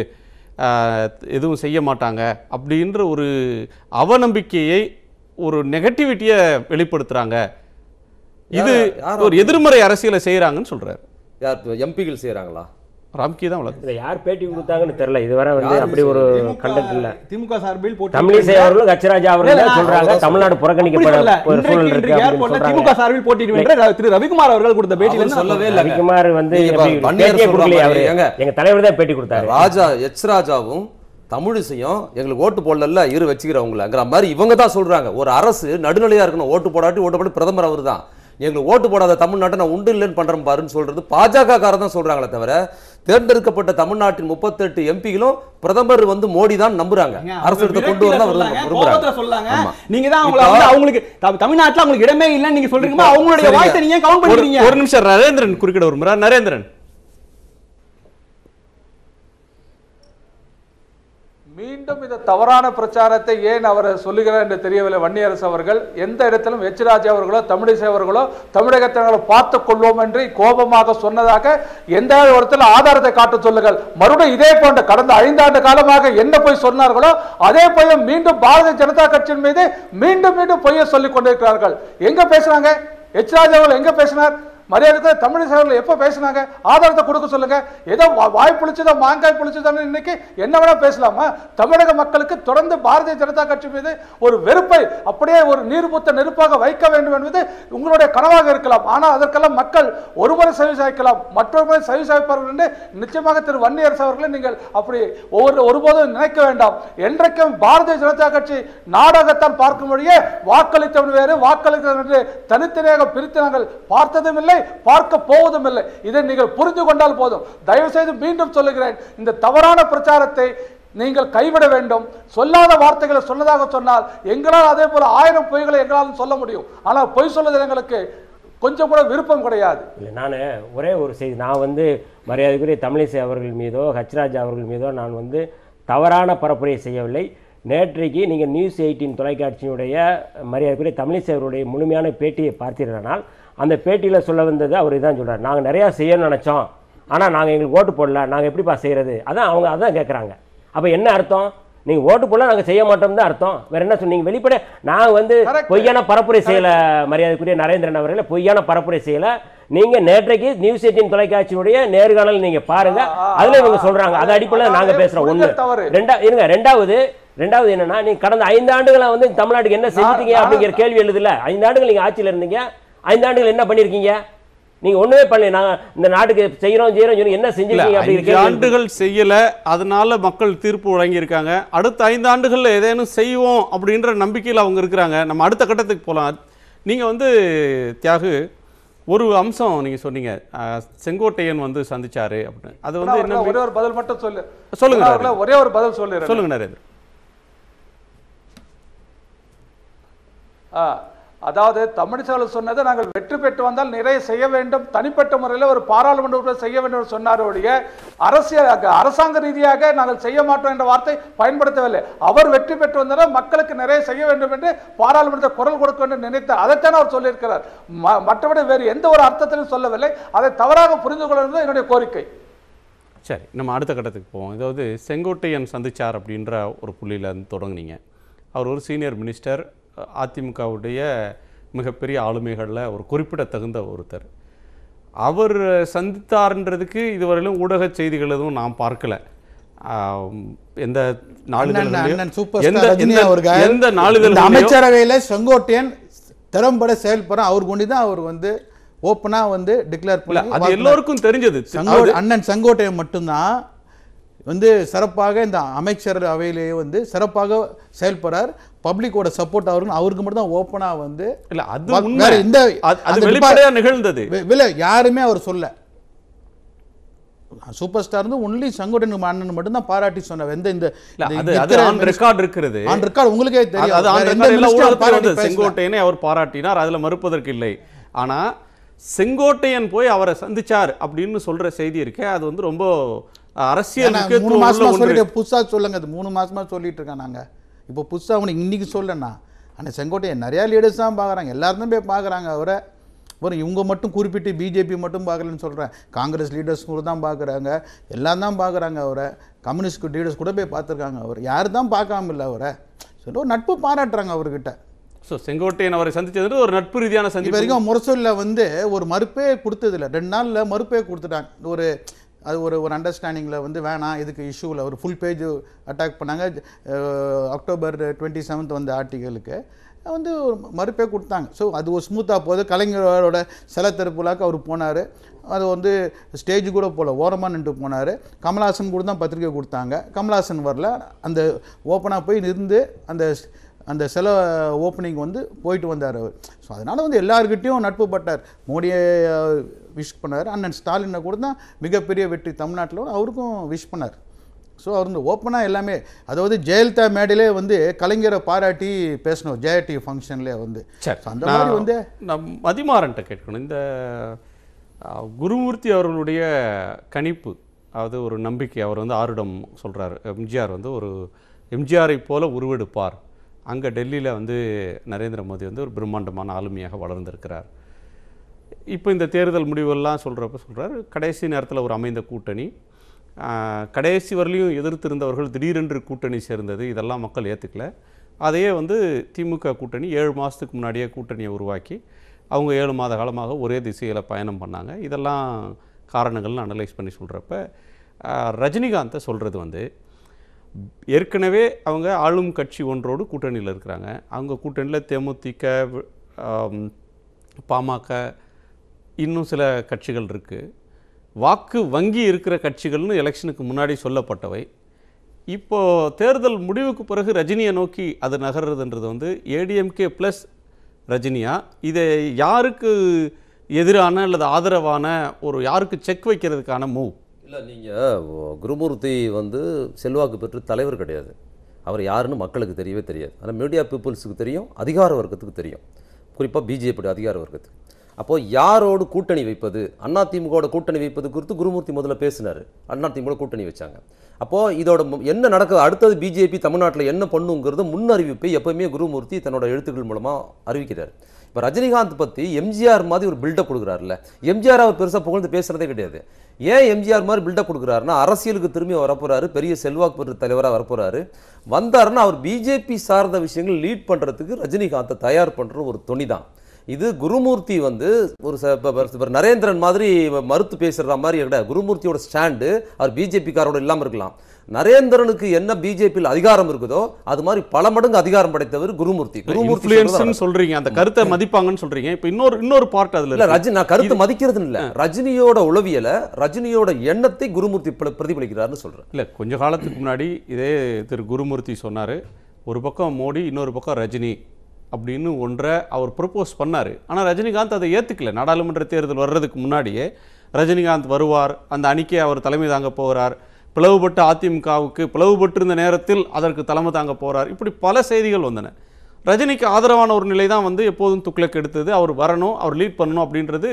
எதுவும் செய்ய மாட்டாங்க அப்படின்ற ஒரு அவநம்பிக்கையை ஒரு நெகட்டிவிட்டியை வெளிப்படுத்துகிறாங்க இது ஒரு எதிர்மறை அரசியலை செய்கிறாங்கன்னு சொல்கிறார் யார் எம்பிகள் செய்கிறாங்களா ராம்கி தான் வளர்த்து யார் பேட்டி கொடுத்தாங்கன்னு தெரியல இதுவரை வந்து அப்படி ஒரு கண்டென்ட் இல்ல திமுக சார்பில் போட்டு தமிழிசை அவர்களும் கச்சராஜா அவர்களும் சொல்றாங்க தமிழ்நாடு புறக்கணிக்கப்படல ஒரு சூழல் இருக்கு திமுக சார்பில் போட்டிட்டு திரு ரவிக்குமார் அவர்கள் கொடுத்த பேட்டியில சொல்லவே இல்லை ரவிக்குமார் வந்து கொடுக்கலையே அவரு எங்க தலைவர் தான் பேட்டி கொடுத்தாரு ராஜா எச் ராஜாவும் தமிழிசையும் எங்களுக்கு ஓட்டு போடல இரு வச்சுக்கிறவங்களங்கிற மாதிரி இவங்க தான் சொல்றாங்க ஒரு அரசு நடுநிலையா இருக்கணும் ஓட்டு போடாட்டி ஓட்டு போட்டு பிரதமர் அவர் தான் எங்களுக்கு ஓட்டு போடாத தமிழ்நாட்டை நான் உண்டு இல்லைன்னு பண்ணுறேன் பாருன்னு சொல்கிறது பாஜக காரர் தான் சொல்கிறாங்களே தவிர தேர்ந்தெடுக்கப்பட்ட தமிழ்நாட்டின் முப்பத்தெட்டு எம்பிகளும் பிரதமர் வந்து மோடி தான் நம்புறாங்க அரசு கொண்டு வர சொல்லாங்க நீங்க தான் அவங்கள வந்து அவங்களுக்கு தமிழ்நாட்டுல அவங்களுக்கு இடமே இல்லைன்னு நீங்க சொல்றீங்க அவங்களுடைய வாய்ஸை நீங்க கவுண்ட் ஒரு நிமிஷம் நரேந்திரன் குறுக்கிட விரும்புறாரு நரேந்திரன் மீண்டும் இந்த தவறான பிரச்சாரத்தை ஏன் அவர் சொல்லுகிறார் என்று தெரியவில்லை வன்னியரசு அவர்கள் எந்த இடத்திலும் ராஜா அவர்களோ தமிழிசை அவர்களோ தமிழகத்தினர்களை பார்த்து கொள்வோம் என்று கோபமாக சொன்னதாக எந்த ஒருத்தர் ஆதாரத்தை காட்ட சொல்லுங்கள் மறுபடியும் இதே போன்ற கடந்த ஐந்தாண்டு காலமாக என்ன போய் சொன்னார்களோ அதே போய் மீண்டும் பாரதிய ஜனதா கட்சியின் மீது மீண்டும் மீண்டும் பொய்ய சொல்லிக் கொண்டிருக்கிறார்கள் எங்க பேசுறாங்க ராஜா அவர்கள் எங்க பேசினார் மரியாதைக்கு தமிழிசை அவர்கள் எப்போ பேசினாங்க ஆதாரத்தை கொடுக்க சொல்லுங்க ஏதோ வாய் புளிச்சதோ மாங்காய் புளிச்சதான்னு இன்னைக்கு என்ன வேணா பேசலாமா தமிழக மக்களுக்கு தொடர்ந்து பாரதிய ஜனதா கட்சி மீது ஒரு வெறுப்பை அப்படியே ஒரு நீர்மூத்த நெருப்பாக வைக்க வேண்டும் என்பது உங்களுடைய கனவாக இருக்கலாம் ஆனால் அதற்கெல்லாம் மக்கள் ஒருமுறை சவி சாய்க்கலாம் மற்றொரு முறை சவி சாய்ப்பார்கள் என்று நிச்சயமாக திரு வன்னியரசு அவர்களை நீங்கள் அப்படி ஒவ்வொரு ஒருபோதும் நினைக்க வேண்டாம் என்றைக்கும் பாரதிய ஜனதா கட்சி நாடாகத்தான் பார்க்கும் வழியே வாக்களித்தவன் வேறு வாக்களித்தவன் என்று தனித்தனியாக பிரித்து நாங்கள் பார்த்ததும் இல்லை இல்லை பார்க்க போவதும் இல்லை இதை நீங்கள் புரிந்து கொண்டால் போதும் தயவு செய்து மீண்டும் சொல்லுகிறேன் இந்த தவறான பிரச்சாரத்தை நீங்கள் கைவிட வேண்டும் சொல்லாத வார்த்தைகளை சொன்னதாக சொன்னால் எங்களால் அதே போல ஆயிரம் பொய்களை எங்களால் சொல்ல முடியும் ஆனால் பொய் சொல்லுதல் எங்களுக்கு கொஞ்சம் கூட விருப்பம் கிடையாது இல்லை நான் ஒரே ஒரு செய்தி நான் வந்து மரியாதைக்குரிய தமிழிசை அவர்கள் மீதோ ஹச்ராஜ் அவர்கள் மீதோ நான் வந்து தவறான பரப்புரையை செய்யவில்லை நேற்றைக்கு நீங்கள் நியூஸ் எயிட்டின் தொலைக்காட்சியினுடைய மரியாதைக்குரிய தமிழிசை அவருடைய முழுமையான பேட்டியை பார்த்தீர்களானால் அந்த பேட்டியில் சொல்ல வந்தது அவர் இதான் சொல்கிறார் நாங்கள் நிறையா செய்யணும்னு நினச்சோம் ஆனால் நாங்கள் எங்களுக்கு ஓட்டு போடல நாங்கள் எப்படிப்பா செய்கிறது அதான் அவங்க அதான் கேட்குறாங்க அப்போ என்ன அர்த்தம் நீங்கள் ஓட்டு போடல நாங்கள் செய்ய மாட்டோம் தான் அர்த்தம் வேறு என்ன சொன்னீங்க வெளிப்பட நாங்கள் வந்து பொய்யான பரப்புரை செய்யலை மரியாதைக்குரிய நரேந்திரன் அவர்களை பொய்யான பரப்புரை செய்யலை நீங்க நேற்றைக்கு நியூஸ் எயிட்டின் தொலைக்காட்சியுடைய நேர்காணல் நீங்க பாருங்க அதுல இவங்க சொல்றாங்க அது அடிப்படையில் நாங்க பேசுறோம் ஒண்ணு ரெண்டா இருங்க ரெண்டாவது ரெண்டாவது என்னன்னா நீங்க கடந்த ஐந்து ஆண்டுகளை வந்து தமிழ்நாட்டுக்கு என்ன செஞ்சுட்டீங்க அப்படிங்கிற கேள்வி எழுதுல ஐந்து ஆண்டுகள் நீங்க ஆட்சியில் இருந்தீங்க ஐந்தாண்டுகள் என்ன பண்ணியிருக்கீங்க நீங்க ஒண்ணுமே பண்ணல நாங்க இந்த நாட்டுக்கு செய்யறோம் செய்யறோம் என்ன செஞ்சிருக்கீங்க அப்படி ஆண்டுகள் செய்யல அதனால மக்கள் தீர்ப்பு வழங்கி இருக்காங்க அடுத்த ஐந்து ஆண்டுகள்ல ஏதேனும் செய்வோம் அப்படின்ற நம்பிக்கையில் அவங்க இருக்கிறாங்க நம்ம அடுத்த கட்டத்துக்கு போகலாம் நீங்கள் வந்து தியாகு ஒரு அம்சம் நீங்க சொன்னீங்க செங்கோட்டையன் வந்து சந்திச்சாரு அப்படின்னு அது வந்து என்ன ஒரே ஒரு பதில் மட்டும் சொல்லு சொல்லுங்க ஒரே ஒரு பதில் சொல்லு சொல்லுங்க நரேந்திர அதாவது தமிழிசாலை சொன்னதை நாங்கள் வெற்றி பெற்று வந்தால் நிறைய செய்ய வேண்டும் தனிப்பட்ட முறையில் ஒரு பாராளுமன்ற உறுப்பினர் செய்ய வேண்டும் சொன்னார் ஒழிய அரசியல் அரசாங்க ரீதியாக நாங்கள் செய்ய மாட்டோம் என்ற வார்த்தை பயன்படுத்தவில்லை அவர் வெற்றி பெற்று வந்தாலும் மக்களுக்கு நிறைய செய்ய வேண்டும் என்று பாராளுமன்றத்தை குரல் கொடுக்க வேண்டும் நினைத்தார் அதைத்தான் அவர் சொல்லியிருக்கிறார் மற்றபடி வேறு எந்த ஒரு அர்த்தத்திலும் சொல்லவில்லை அதை தவறாக புரிந்து கொள்வது என்னுடைய கோரிக்கை சரி நம்ம அடுத்த கட்டத்துக்கு போவோம் அதாவது செங்கோட்டையன் சந்திச்சார் அப்படின்ற ஒரு புள்ளியில் தொடங்குனீங்க அவர் ஒரு சீனியர் மினிஸ்டர் அதிமுகவுடைய மிகப்பெரிய ஆளுமைகளில் ஒரு குறிப்பிடத்தகுந்த ஒருத்தர் அவர் சந்தித்தார்ன்றதுக்கு இதுவரையிலும் ஊடக செய்திகள் எதுவும் நான் பார்க்கல எந்த எந்த அமைச்சரவையில் செங்கோட்டையன் திறம்பட செயல்பட அவர் கொண்டு தான் அவர் வந்து ஓப்பனாக வந்து டிக்ளேர் பண்ணல அது எல்லோருக்கும் தெரிஞ்சது அண்ணன் செங்கோட்டையன் மட்டும்தான் வந்து சிறப்பாக இந்த அமைச்சர் அவையிலேயே வந்து சிறப்பாக செயல்படுறார் பப்ளிக்கோட சப்போர்ட் அவருன்னு அவருக்கு மட்டும் தான் ஓப்பனாக வந்து இல்லை அது வேற இந்த அது வெளிப்படையாக நிகழ்ந்தது இல்லை யாருமே அவர் சொல்ல சூப்பர் ஸ்டார் வந்து ஒன்லி செங்கோட்டன் மாணன் மட்டும் தான் பாராட்டி சொன்ன எந்த இந்த ரெக்கார்ட் இருக்கிறது ஆன் ரெக்கார்ட் உங்களுக்கே தெரியும் செங்கோட்டையனை அவர் பாராட்டினார் அதுல மறுப்பதற்கு இல்லை ஆனா செங்கோட்டையன் போய் அவரை சந்திச்சார் அப்படின்னு சொல்ற செய்தி இருக்கே அது வந்து ரொம்ப அரசியல் மூணு மாசமா சொல்லிட்டு புதுசா சொல்லுங்க அது மூணு மாசமா சொல்லிட்டு இருக்கேன் நாங்க இப்போ புதுசாக அவனுக்கு இன்றைக்கி சொல்லண்ணா ஆனால் செங்கோட்டையை நிறையா லீடர்ஸ் தான் பார்க்குறாங்க எல்லாருந்தும் போய் பார்க்குறாங்க அவரை அப்புறம் இவங்க மட்டும் குறிப்பிட்டு பிஜேபி மட்டும் பார்க்கலன்னு சொல்கிறேன் காங்கிரஸ் லீடர்ஸ் கூட தான் பார்க்குறாங்க எல்லாம் தான் பார்க்குறாங்க அவரை கம்யூனிஸ்ட் லீடர்ஸ் கூட போய் பார்த்துருக்காங்க அவர் யார் தான் பார்க்காம இல்லை அவரை சொல்லி ஒரு நட்பு பாராட்டுறாங்க அவர்கிட்ட ஸோ செங்கோட்டையன் அவரை சந்தித்தது ஒரு நட்பு ரீதியான சந்திப்பு வரைக்கும் முரசூலில் வந்து ஒரு மறுப்பே கொடுத்ததில்ல ரெண்டு நாளில் மறுப்பே கொடுத்துட்டாங்க ஒரு அது ஒரு ஒரு அண்டர்ஸ்டாண்டிங்கில் வந்து வேணாம் இதுக்கு இஷ்யூவில் ஒரு ஃபுல் பேஜ் அட்டாக் பண்ணாங்க அக்டோபர் டுவெண்ட்டி செவன்த் வந்த ஆர்டிகளுக்கு வந்து ஒரு மறுப்பே கொடுத்தாங்க ஸோ அது ஒரு ஸ்மூத்தாக போகுது கலைஞரோட சில திருப்புலாக்கு அவர் போனார் அது வந்து ஸ்டேஜ் கூட போகல ஓரமாக நின்று போனார் கமல்ஹாசன் கூட தான் பத்திரிக்கை கொடுத்தாங்க கமல்ஹாசன் வரல அந்த ஓப்பனாக போய் நிறுந்து அந்த அந்த சில ஓப்பனிங் வந்து போயிட்டு வந்தார் அவர் ஸோ அதனால் வந்து எல்லாருக்கிட்டேயும் நட்பு பட்டார் மோடியை விஷ் பண்ணார் அண்ணன் ஸ்டாலினை கூட தான் மிகப்பெரிய வெற்றி தமிழ்நாட்டில் அவருக்கும் விஷ் பண்ணார் ஸோ அவர் வந்து ஓப்பனாக எல்லாமே அதாவது ஜெயலலிதா மேடையிலே வந்து கலைஞரை பாராட்டி பேசணும் ஜெயடி ஃபங்க்ஷன்லேயே வந்து அந்த மாதிரி வந்து நம் மதிமாறன்ட்ட கேட்கணும் இந்த குருமூர்த்தி அவர்களுடைய கணிப்பு அதாவது ஒரு நம்பிக்கை அவர் வந்து ஆருடம் சொல்கிறார் எம்ஜிஆர் வந்து ஒரு எம்ஜிஆரை போல உருவெடுப்பார் அங்கே டெல்லியில் வந்து நரேந்திர மோடி வந்து ஒரு பிரம்மாண்டமான ஆளுமையாக வளர்ந்திருக்கிறார் இப்போ இந்த தேர்தல் முடிவெல்லாம் சொல்கிறப்ப சொல்கிறார் கடைசி நேரத்தில் ஒரு அமைந்த கூட்டணி கடைசி வரலையும் எதிர்த்திருந்தவர்கள் திடீரென்று கூட்டணி சேர்ந்தது இதெல்லாம் மக்கள் ஏற்றுக்கல அதையே வந்து திமுக கூட்டணி ஏழு மாதத்துக்கு முன்னாடியே கூட்டணியை உருவாக்கி அவங்க ஏழு மாத காலமாக ஒரே திசையில் பயணம் பண்ணாங்க இதெல்லாம் காரணங்கள்னு அனலைஸ் பண்ணி சொல்கிறப்ப ரஜினிகாந்தை சொல்கிறது வந்து ஏற்கனவே அவங்க ஆளும் கட்சி ஒன்றோடு கூட்டணியில் இருக்கிறாங்க அவங்க கூட்டணியில் தேமுதிக பாமக இன்னும் சில கட்சிகள் இருக்குது வாக்கு வங்கி இருக்கிற கட்சிகள்னு எலெக்ஷனுக்கு முன்னாடி சொல்லப்பட்டவை இப்போது தேர்தல் முடிவுக்கு பிறகு ரஜினியை நோக்கி அது நகர்றதுன்றது வந்து ஏடிஎம்கே ப்ளஸ் ரஜினியா இதை யாருக்கு எதிரான அல்லது ஆதரவான ஒரு யாருக்கு செக் வைக்கிறதுக்கான மூவ் இல்லை நீங்கள் குருமூர்த்தி வந்து செல்வாக்கு பெற்று தலைவர் கிடையாது அவர் யாருன்னு மக்களுக்கு தெரியவே தெரியாது ஆனால் மீடியா பீப்புள்ஸுக்கு தெரியும் அதிகார வர்க்கத்துக்கு தெரியும் குறிப்பாக பிஜேபி அதிகார வர்க்கத்துக்கு அப்போது யாரோடு கூட்டணி வைப்பது அண்ணா திமுகவோட கூட்டணி வைப்பது குறித்து குருமூர்த்தி முதல்ல பேசினார் அண்ணா திமுக கூட்டணி வச்சாங்க அப்போது இதோட என்ன நடக்குது அடுத்தது பிஜேபி தமிழ்நாட்டில் என்ன பண்ணுங்கிறது முன்னறிவிப்பை எப்போவுமே குருமூர்த்தி தன்னோட எழுத்துக்கள் மூலமாக அறிவிக்கிறார் இப்போ ரஜினிகாந்த் பற்றி எம்ஜிஆர் மாதிரி ஒரு பில்டப் கொடுக்குறாருல்ல எம்ஜிஆர் அவர் பெருசாக புகழ்ந்து பேசுகிறதே கிடையாது ஏன் எம்ஜிஆர் மாதிரி பில்டப் கொடுக்குறாருன்னா அரசியலுக்கு திரும்பி வரப்போகிறாரு பெரிய செல்வாக்கு பெற்ற தலைவராக வரப்போகிறாரு வந்தாருன்னா அவர் பிஜேபி சார்ந்த விஷயங்கள் லீட் பண்ணுறதுக்கு ரஜினிகாந்தை தயார் பண்ணுற ஒரு துணி தான் இது குருமூர்த்தி வந்து ஒரு நரேந்திரன் மாதிரி மறுத்து பேசுகிற மாதிரி கிடையாது குருமூர்த்தியோட ஸ்டாண்டு அவர் பிஜேபிக்காரோட இல்லாமல் இருக்கலாம் நரேந்திரனுக்கு என்ன பிஜேபியில் அதிகாரம் இருக்குதோ அது மாதிரி பல மடங்கு அதிகாரம் படைத்தவர் குருமூர்த்தி குருமூர்த்தி சொல்றீங்க அந்த கருத்தை மதிப்பாங்கன்னு சொல்றீங்க இப்போ இன்னொரு இன்னொரு பார்ட் அதுல இல்ல ரஜினி நான் கருத்து மதிக்கிறது இல்லை ரஜினியோட உளவியல ரஜினியோட எண்ணத்தை குருமூர்த்தி பிரதிபலிக்கிறார்னு சொல்றேன் இல்ல கொஞ்ச காலத்துக்கு முன்னாடி இதே திரு குருமூர்த்தி சொன்னாரு ஒரு பக்கம் மோடி இன்னொரு பக்கம் ரஜினி அப்படின்னு ஒன்றை அவர் ப்ரப்போஸ் பண்ணார் ஆனால் ரஜினிகாந்த் அதை ஏற்றுக்கல நாடாளுமன்ற தேர்தல் வர்றதுக்கு முன்னாடியே ரஜினிகாந்த் வருவார் அந்த அணிக்கை அவர் தலைமை தாங்க போகிறார் பிளவுபட்ட அதிமுகவுக்கு பிளவுபட்டிருந்த நேரத்தில் அதற்கு தலைமை தாங்க போகிறார் இப்படி பல செய்திகள் வந்தன ரஜினிக்கு ஆதரவான ஒரு நிலை தான் வந்து எப்போதும் துக்ளக் எடுத்தது அவர் வரணும் அவர் லீட் பண்ணணும் அப்படின்றது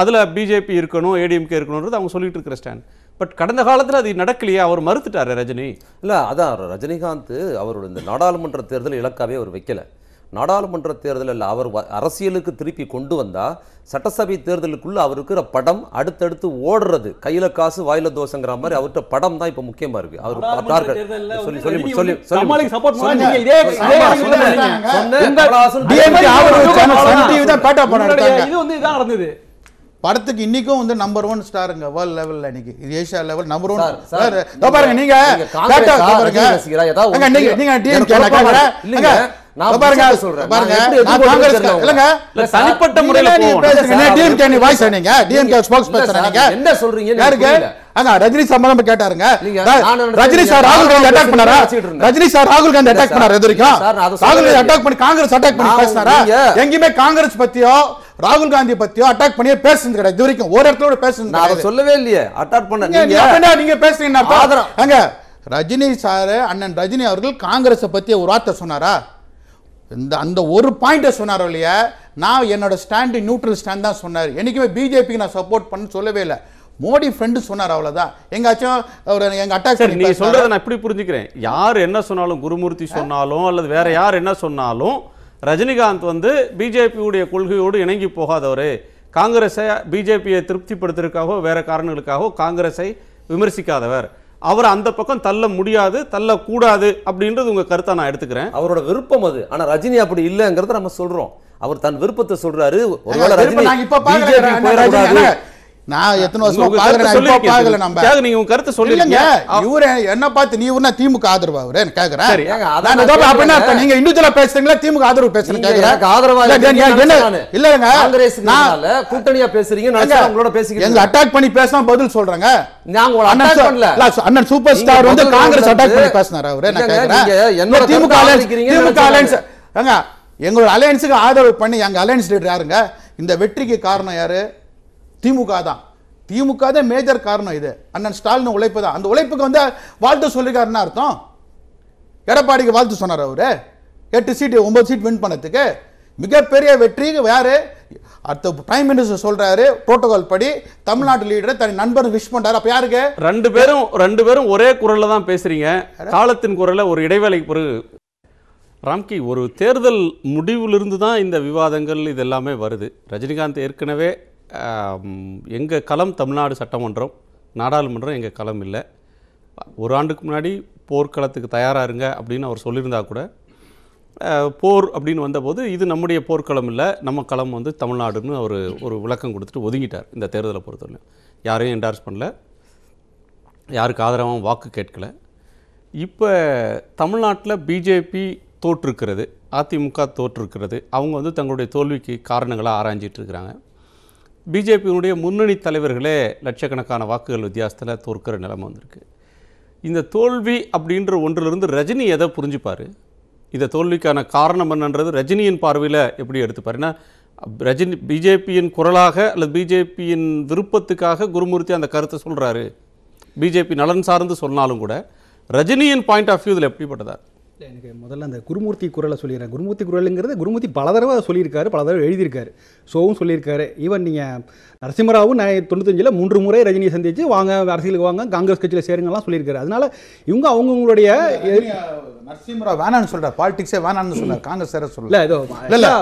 அதில் பிஜேபி இருக்கணும் ஏடிஎம்கே இருக்கணுன்றது அவங்க சொல்லிட்டு இருக்கிற ஸ்டாண்ட் பட் கடந்த காலத்தில் அது நடக்கலையே அவர் மறுத்துட்டார் ரஜினி இல்லை அதான் ரஜினிகாந்த் அவரோட இந்த நாடாளுமன்ற தேர்தல் இலக்காவே அவர் வைக்கலை நாடாளுமன்ற தேர்தலில் அவர் அரசியலுக்கு திருப்பி கொண்டு வந்தால் சட்டசபை தேர்தலுக்குள்ளே அவருக்கு படம் அடுத்தடுத்து ஓடுறது கையில் காசு வாயில தோசைங்கிற மாதிரி அவர்கிட்ட படம் தான் இப்போ முக்கியமாக இருக்கு அவர் சொல்லி சொல்லி சொல்லி சொல்லி இது வந்து இதான் நடந்தது படத்துக்கு இன்னைக்கும் வந்து நம்பர் ஒன் ஸ்டாருங்க வேர்ல்ட் லெவல்ல இன்னைக்கு இது Asia level number one sir பாருங்க நீங்க நீங்க நீங்க டிஎம்கே பாருங்க பாருங்க தனிப்பட்ட முறையில டிஎம்கே வாய்ஸ் நீங்க டிஎம்கே ஸ்போக்ஸ் பர்சன் நீங்க என்ன சொல்றீங்க யாருக்கு அங்க ரஜினி சம்பந்தம் கேட்டாருங்க ரஜினி சார் ராகுல் காந்தி அட்டாக் பண்ணாரா ரஜினி சார் ராகுல் காந்தி அட்டாக் பண்ணாரு இது வரைக்கும் ராகுல் காந்தி அட்டாக் பண்ணி காங்கிரஸ் அட்டாக் பண்ணி பேசினாரா எங்கேயுமே காங்கிரஸ் பத்தியோ ராகுல் காந்தி பத்தியோ அட்டாக் பண்ணியே பேசுறது கிடையாது இது வரைக்கும் ஒரு இடத்துல பேசுறது பேசுனது நான் சொல்லவே இல்லையே அட்டாக் பண்ண நீங்க பேசுறீங்க ரஜினி சார் அண்ணன் ரஜினி அவர்கள் காங்கிரஸை பத்தி ஒரு வார்த்தை சொன்னாரா இந்த அந்த ஒரு பாயிண்ட்டை சொன்னாரோ இல்லையா நான் என்னோட ஸ்டாண்ட் நியூட்ரல் ஸ்டாண்ட் தான் சொன்னார் என்றைக்குமே பிஜேபிக்கு நான் சப்போர்ட் பண்ண சொல்லவே இல்லை மோடி ஃப்ரெண்டு சொன்னார் அவ்வளோதான் எங்காச்சும் அவர் எங்கள் அட்டாக் சார் நீங்கள் சொல்கிறத நான் எப்படி புரிஞ்சுக்கிறேன் யார் என்ன சொன்னாலும் குருமூர்த்தி சொன்னாலும் அல்லது வேற யார் என்ன சொன்னாலும் ரஜினிகாந்த் வந்து பிஜேபியுடைய கொள்கையோடு இணங்கி போகாதவர் காங்கிரஸை பிஜேபியை திருப்திப்படுத்துறதுக்காகவோ வேறு காரணங்களுக்காகவோ காங்கிரஸை விமர்சிக்காதவர் அவர் அந்த பக்கம் தள்ள முடியாது தள்ளக்கூடாது அப்படின்றது உங்கள் கருத்தை நான் எடுத்துக்கிறேன் அவரோட விருப்பம் அது ஆனால் ரஜினி அப்படி இல்லைங்கிறத நம்ம சொல்கிறோம் அவர் தன் விருப்பத்தை சொல்றாரு ஒருவேளை நான் எத்தனை வருஷமா பாக்குறேன் பாக்கல நம்ம நீங்க உங்க கருத்து சொல்லுங்க இவரு என்ன பார்த்து நீ உன்ன திமுக ஆதரவு அவரே கேக்குறேன் அப்படின்னா நீங்க இண்டிவிஜுவலா பேசுறீங்களா திமுக ஆதரவு பேசுறேன் கேக்குறேன் ஆதரவா இல்லங்க காங்கிரஸ் கூட்டணியா பேசுறீங்க உங்களோட பேசுறீங்க எங்க அட்டாக் பண்ணி பேசினா பதில் சொல்றேங்க நாங்க அட்டாக் பண்ணல அண்ணன் சூப்பர் ஸ்டார் வந்து காங்கிரஸ் அட்டாக் பண்ணி பேசினாரு அவரு என்ன கேக்குறேன் திமுக அலையன்ஸ் திமுக அலையன்ஸ் எங்களோட அலையன்ஸுக்கு ஆதரவு பண்ணி எங்க அலையன்ஸ் லீடர் யாருங்க இந்த வெற்றிக்கு காரணம் யாரு திமுக தான் திமுக தான் மேஜர் காரணம் இது அண்ணன் ஸ்டாலின் உழைப்பு தான் அந்த உழைப்புக்கு வந்து வாழ்த்து சொல்லியிருக்காருன்னு அர்த்தம் எடப்பாடிக்கு வாழ்த்து சொன்னார் அவர் எட்டு சீட்டு ஒன்பது சீட் வின் பண்ணதுக்கு மிகப்பெரிய வெற்றி வேறு அடுத்த பிரைம் மினிஸ்டர் சொல்றாரு புரோட்டோகால் படி தமிழ்நாட்டு லீடர் தன் நண்பர் விஷ் பண்றாரு அப்ப யாருக்கு ரெண்டு பேரும் ரெண்டு பேரும் ஒரே குரல்ல தான் பேசுறீங்க காலத்தின் குரல்ல ஒரு இடைவேளைக்கு பிறகு ராம்கி ஒரு தேர்தல் முடிவிலிருந்து தான் இந்த விவாதங்கள் இதெல்லாமே வருது ரஜினிகாந்த் ஏற்கனவே எங்கள் களம் தமிழ்நாடு சட்டமன்றம் நாடாளுமன்றம் எங்கள் களம் இல்லை ஒரு ஆண்டுக்கு முன்னாடி போர்க்களத்துக்கு தயாராக இருங்க அப்படின்னு அவர் சொல்லியிருந்தா கூட போர் அப்படின்னு வந்தபோது இது நம்முடைய போர்க்களம் இல்லை நம்ம களம் வந்து தமிழ்நாடுன்னு அவர் ஒரு விளக்கம் கொடுத்துட்டு ஒதுங்கிட்டார் இந்த தேர்தலை பொறுத்தவரை யாரையும் என்டார்ஸ் பண்ணல யாருக்கு ஆதரவாகவும் வாக்கு கேட்கல இப்போ தமிழ்நாட்டில் பிஜேபி தோற்றுருக்கிறது அதிமுக தோற்றுருக்கிறது அவங்க வந்து தங்களுடைய தோல்விக்கு காரணங்களாக ஆராய்ஞ்சிட்டு இருக்கிறாங்க பிஜேபியினுடைய முன்னணி தலைவர்களே லட்சக்கணக்கான வாக்குகள் வித்தியாசத்தில் தோற்கிற நிலைமை வந்திருக்கு இந்த தோல்வி அப்படின்ற ஒன்றிலிருந்து ரஜினி எதை புரிஞ்சுப்பார் இந்த தோல்விக்கான காரணம் என்னன்றது ரஜினியின் பார்வையில் எப்படி எடுத்துப்பாருன்னா ரஜினி பிஜேபியின் குரலாக அல்லது பிஜேபியின் விருப்பத்துக்காக குருமூர்த்தி அந்த கருத்தை சொல்கிறாரு பிஜேபி நலன் சார்ந்து சொன்னாலும் கூட ரஜினியின் பாயிண்ட் ஆஃப் வியூ இதில் எப்படிப்பட்டதார் இல்லை எனக்கு முதல்ல அந்த குருமூர்த்தி குரலை சொல்லிடுறேன் குருமூர்த்தி குரலுங்கிறது குருமூர்த்தி பல தடவை சொல்லியிருக்காரு பல தடவை எழுதியிருக்காரு ஷோவும் சொல்லியிருக்காரு ஈவன் நீங்கள் நரசிம்மராவும் தொண்ணூத்தஞ்சில் மூன்று முறை ரஜினியை சந்தித்து வாங்க அரசியலுக்கு வாங்க காங்கிரஸ் கட்சியில் சேருங்கலாம் சொல்லியிருக்காரு அதனால் இவங்க அவங்கவுங்களுடைய நரசிம்மராவ் வேணான்னு சொல்கிறார் பாலிடிக்ஸே வேணாம்னு சொல்கிறார் காங்கிரஸ் சேர சொல்ல ஏதோ இல்லை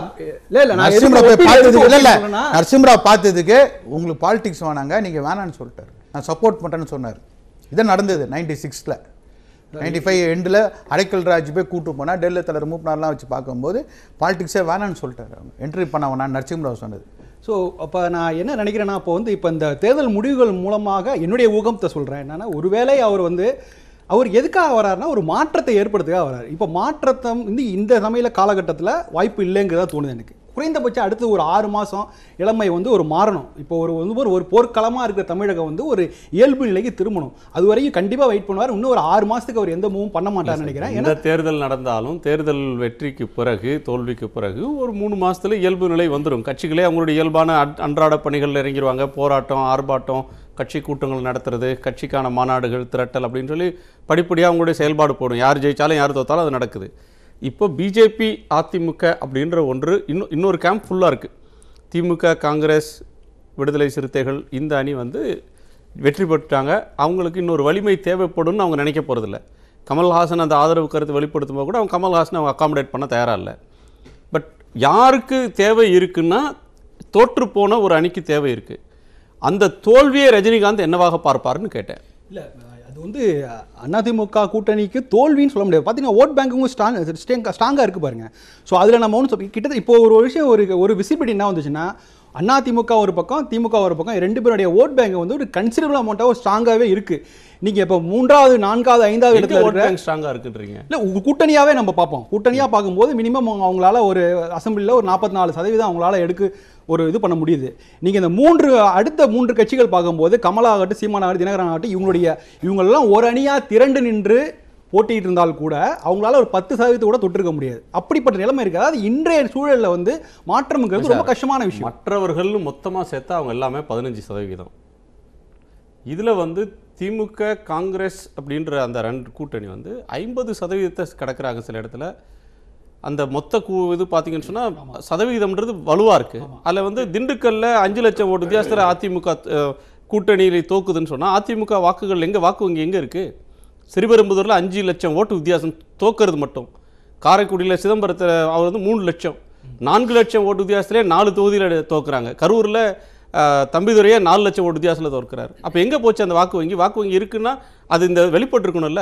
இல்லை நரசிம்மராவ் போய் பார்த்ததுக்கு இல்லை இல்லை நரசிம்மராவ் பார்த்ததுக்கு உங்களுக்கு பாலிடிக்ஸ் வேணாங்க நீங்கள் வேணாம்னு சொல்லிட்டார் நான் சப்போர்ட் பண்ணுறேன்னு சொன்னார் இதான் நடந்தது நைன்டி சிக்ஸில் நைன்டி ஃபைவ் எண்டில் அடைக்கல் ராஜ் போய் கூட்டு போனால் டெல்லி தலைவர் மூப்பனார்லாம் வச்சு பார்க்கும்போது பாலிடிக்ஸே வேணான்னு சொல்லிட்டாரு என்ட்ரி பண்ண வேணாம் நரசிம்மராவ் சொன்னது ஸோ அப்போ நான் என்ன நினைக்கிறேன்னா இப்போ வந்து இப்போ இந்த தேர்தல் முடிவுகள் மூலமாக என்னுடைய ஊகத்தை சொல்கிறேன் என்னென்னா ஒருவேளை அவர் வந்து அவர் எதுக்காக வராருன்னா ஒரு மாற்றத்தை ஏற்படுத்துக்காக வராரு இப்போ மாற்றத்தை வந்து இந்த சமையல காலகட்டத்தில் வாய்ப்பு இல்லைங்கிறதா தோணுது எனக்கு குறைந்தபட்சம் அடுத்து ஒரு ஆறு மாதம் இளமை வந்து ஒரு மாறணும் இப்போ ஒரு வந்து ஒரு ஒரு போர்க்களமாக இருக்கிற தமிழகம் வந்து ஒரு இயல்பு நிலைக்கு திரும்பணும் அது வரைக்கும் கண்டிப்பாக வெயிட் பண்ணுவார் இன்னும் ஒரு ஆறு மாதத்துக்கு அவர் எந்த மூவும் பண்ண மாட்டார்னு நினைக்கிறேன் எந்த தேர்தல் நடந்தாலும் தேர்தல் வெற்றிக்கு பிறகு தோல்விக்கு பிறகு ஒரு மூணு மாதத்தில் இயல்பு நிலை வந்துடும் கட்சிகளே அவங்களுடைய இயல்பான அன்றாட பணிகள் இறங்கிடுவாங்க போராட்டம் ஆர்ப்பாட்டம் கட்சி கூட்டங்கள் நடத்துறது கட்சிக்கான மாநாடுகள் திரட்டல் அப்படின்னு சொல்லி படிப்படியாக அவங்களுடைய செயல்பாடு போடும் யார் ஜெயித்தாலும் யார் தோத்தாலும் அது நடக்குது இப்போ பிஜேபி அதிமுக அப்படின்ற ஒன்று இன்னும் இன்னொரு கேம்ப் ஃபுல்லாக இருக்குது திமுக காங்கிரஸ் விடுதலை சிறுத்தைகள் இந்த அணி வந்து வெற்றி பெற்றாங்க அவங்களுக்கு இன்னொரு வலிமை தேவைப்படும்னு அவங்க நினைக்க போகிறதில்ல கமல்ஹாசன் அந்த ஆதரவு கருத்து வெளிப்படுத்தும் போது கூட அவங்க கமல்ஹாசனை அவங்க அக்காமடேட் பண்ண தயாராக இல்லை பட் யாருக்கு தேவை இருக்குன்னா தோற்று போன ஒரு அணிக்கு தேவை இருக்குது அந்த தோல்வியை ரஜினிகாந்த் என்னவாக பார்ப்பாருன்னு கேட்டேன் இல்லை அது வந்து அதிமுக கூட்டணிக்கு தோல்வின்னு சொல்ல முடியாது பார்த்தீங்கன்னா ஓட் பேங்க்கும் ஸ்ட்ராங் ஸ்ட்ராங்காக இருக்குது பாருங்கள் ஸோ அதில் நம்ம ஒன்று கிட்டத்தட்ட இப்போ ஒரு விஷயம் ஒரு ஒரு விசிபிலிட்டி என்ன வந்துச்சுன்னா அதிமுக ஒரு பக்கம் திமுக ஒரு பக்கம் ரெண்டு பேருடைய ஓட் பேங்க் வந்து ஒரு கன்சிடபிள் அமௌண்ட்டாக ஸ்ட்ராங்காகவே இருக்குது நீங்க இப்ப மூன்றாவது நான்காவது ஐந்தாவது இடத்துல இருக்கிற ஸ்ட்ராங்கா இருக்குன்றீங்க இல்ல கூட்டணியாவே நம்ம பார்ப்போம் கூட்டணியா பார்க்கும்போது மினிமம் அவங்களால ஒரு அசம்பிளில ஒரு நாற்பத்தி நாலு சதவீதம் அவங்களால எடுக்க ஒரு இது பண்ண முடியுது நீங்க இந்த மூன்று அடுத்த மூன்று கட்சிகள் பார்க்கும்போது கமலா ஆகட்டும் தினகரன் ஆகட்டும் இவங்களுடைய இவங்கெல்லாம் ஒரு அணியா திரண்டு நின்று போட்டிட்டு இருந்தால் கூட அவங்களால ஒரு பத்து சதவீதத்தை கூட தொட்டிருக்க முடியாது அப்படிப்பட்ட நிலைமை இருக்குது அதாவது இன்றைய சூழலில் வந்து மாற்றம்ங்கிறது ரொம்ப கஷ்டமான விஷயம் மற்றவர்கள் மொத்தமாக சேர்த்தா அவங்க எல்லாமே பதினஞ்சு சதவீதம் இதில் வந்து திமுக காங்கிரஸ் அப்படின்ற அந்த ரெண்டு கூட்டணி வந்து ஐம்பது சதவீதத்தை கிடக்கிறாங்க சில இடத்துல அந்த மொத்த கூ இது பார்த்தீங்கன்னு சொன்னால் சதவிகிதம்ன்றது வலுவாக இருக்குது அதில் வந்து திண்டுக்கல்ல அஞ்சு லட்சம் ஓட்டு வித்தியாசத்தில் அதிமுக கூட்டணியில் தோக்குதுன்னு சொன்னால் அதிமுக வாக்குகள் எங்கே வாக்கு வங்கி எங்கே இருக்குது சிறுபெரும்புதூரில் அஞ்சு லட்சம் ஓட்டு வித்தியாசம் தோக்கிறது மட்டும் காரைக்குடியில் சிதம்பரத்தில் அவர் வந்து மூணு லட்சம் நான்கு லட்சம் ஓட்டு வித்தியாசத்துலேயே நாலு தொகுதியில் தோக்குறாங்க கரூரில் தம்பிதுரையே நாலு லட்சம் ஓட்டு வித்தியாசத்தில் தோற்கிறார் அப்போ எங்கே போச்சு அந்த வாக்கு வங்கி வாக்கு வங்கி இருக்குன்னா அது இந்த வெளிப்பட்டுருக்கணும்ல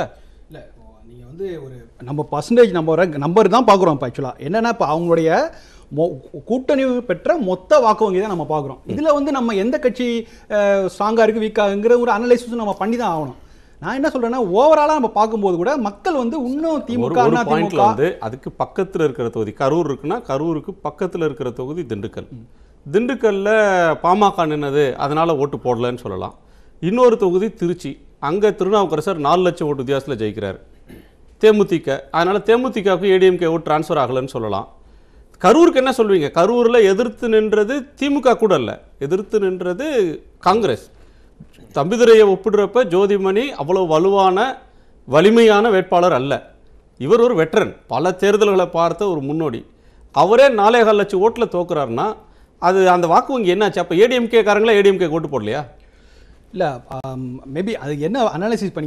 இல்லை நீங்கள் வந்து ஒரு நம்ம பர்சன்டேஜ் நம்ம நம்பர் தான் பார்க்குறோம் இப்போ ஆக்சுவலாக என்னென்னா இப்போ அவங்களுடைய கூட்டணி பெற்ற மொத்த வாக்கு வங்கி தான் நம்ம பார்க்குறோம் இதில் வந்து நம்ம எந்த கட்சி ஸ்ட்ராங்காக இருக்குது வீக்காகுங்கிற ஒரு அனலைசிஸும் நம்ம பண்ணி தான் ஆகணும் நான் என்ன சொல்றேன்னா ஓவராலாக நம்ம பார்க்கும்போது கூட மக்கள் வந்து இன்னும் திமுக வந்து அதுக்கு பக்கத்தில் இருக்கிற தொகுதி கரூர் இருக்குன்னா கரூருக்கு பக்கத்தில் இருக்கிற தொகுதி திண்டுக்கல் திண்டுக்கல்லில் பாமக நின்னது அதனால் ஓட்டு போடலன்னு சொல்லலாம் இன்னொரு தொகுதி திருச்சி அங்கே திருநாவுக்கரசர் நாலு லட்சம் ஓட்டு வித்தியாசத்தில் ஜெயிக்கிறார் தேமுதிக அதனால் தேமுதிகவுக்கு ஏடிஎம்கே ஓட்டு டிரான்ஸ்ஃபர் ஆகலைன்னு சொல்லலாம் கரூருக்கு என்ன சொல்வீங்க கரூரில் எதிர்த்து நின்றது திமுக கூட இல்லை எதிர்த்து நின்றது காங்கிரஸ் தம்பிதுரையை ஒப்பிடுறப்ப ஜோதிமணி அவ்வளோ வலுவான வலிமையான வேட்பாளர் அல்ல இவர் ஒரு வெட்டரன் பல தேர்தல்களை பார்த்த ஒரு முன்னோடி அவரே நாலேகால் லட்சம் ஓட்டில் தோக்குறாருன்னா அது அந்த வாக்கு வங்கி என்னாச்சு அப்போ ஏடிஎம்கே காரங்களே ஏடிஎம்கே ஓட்டு போடலையா இல்லை மேபி அது என்ன அனாலிசிஸ் இப்போ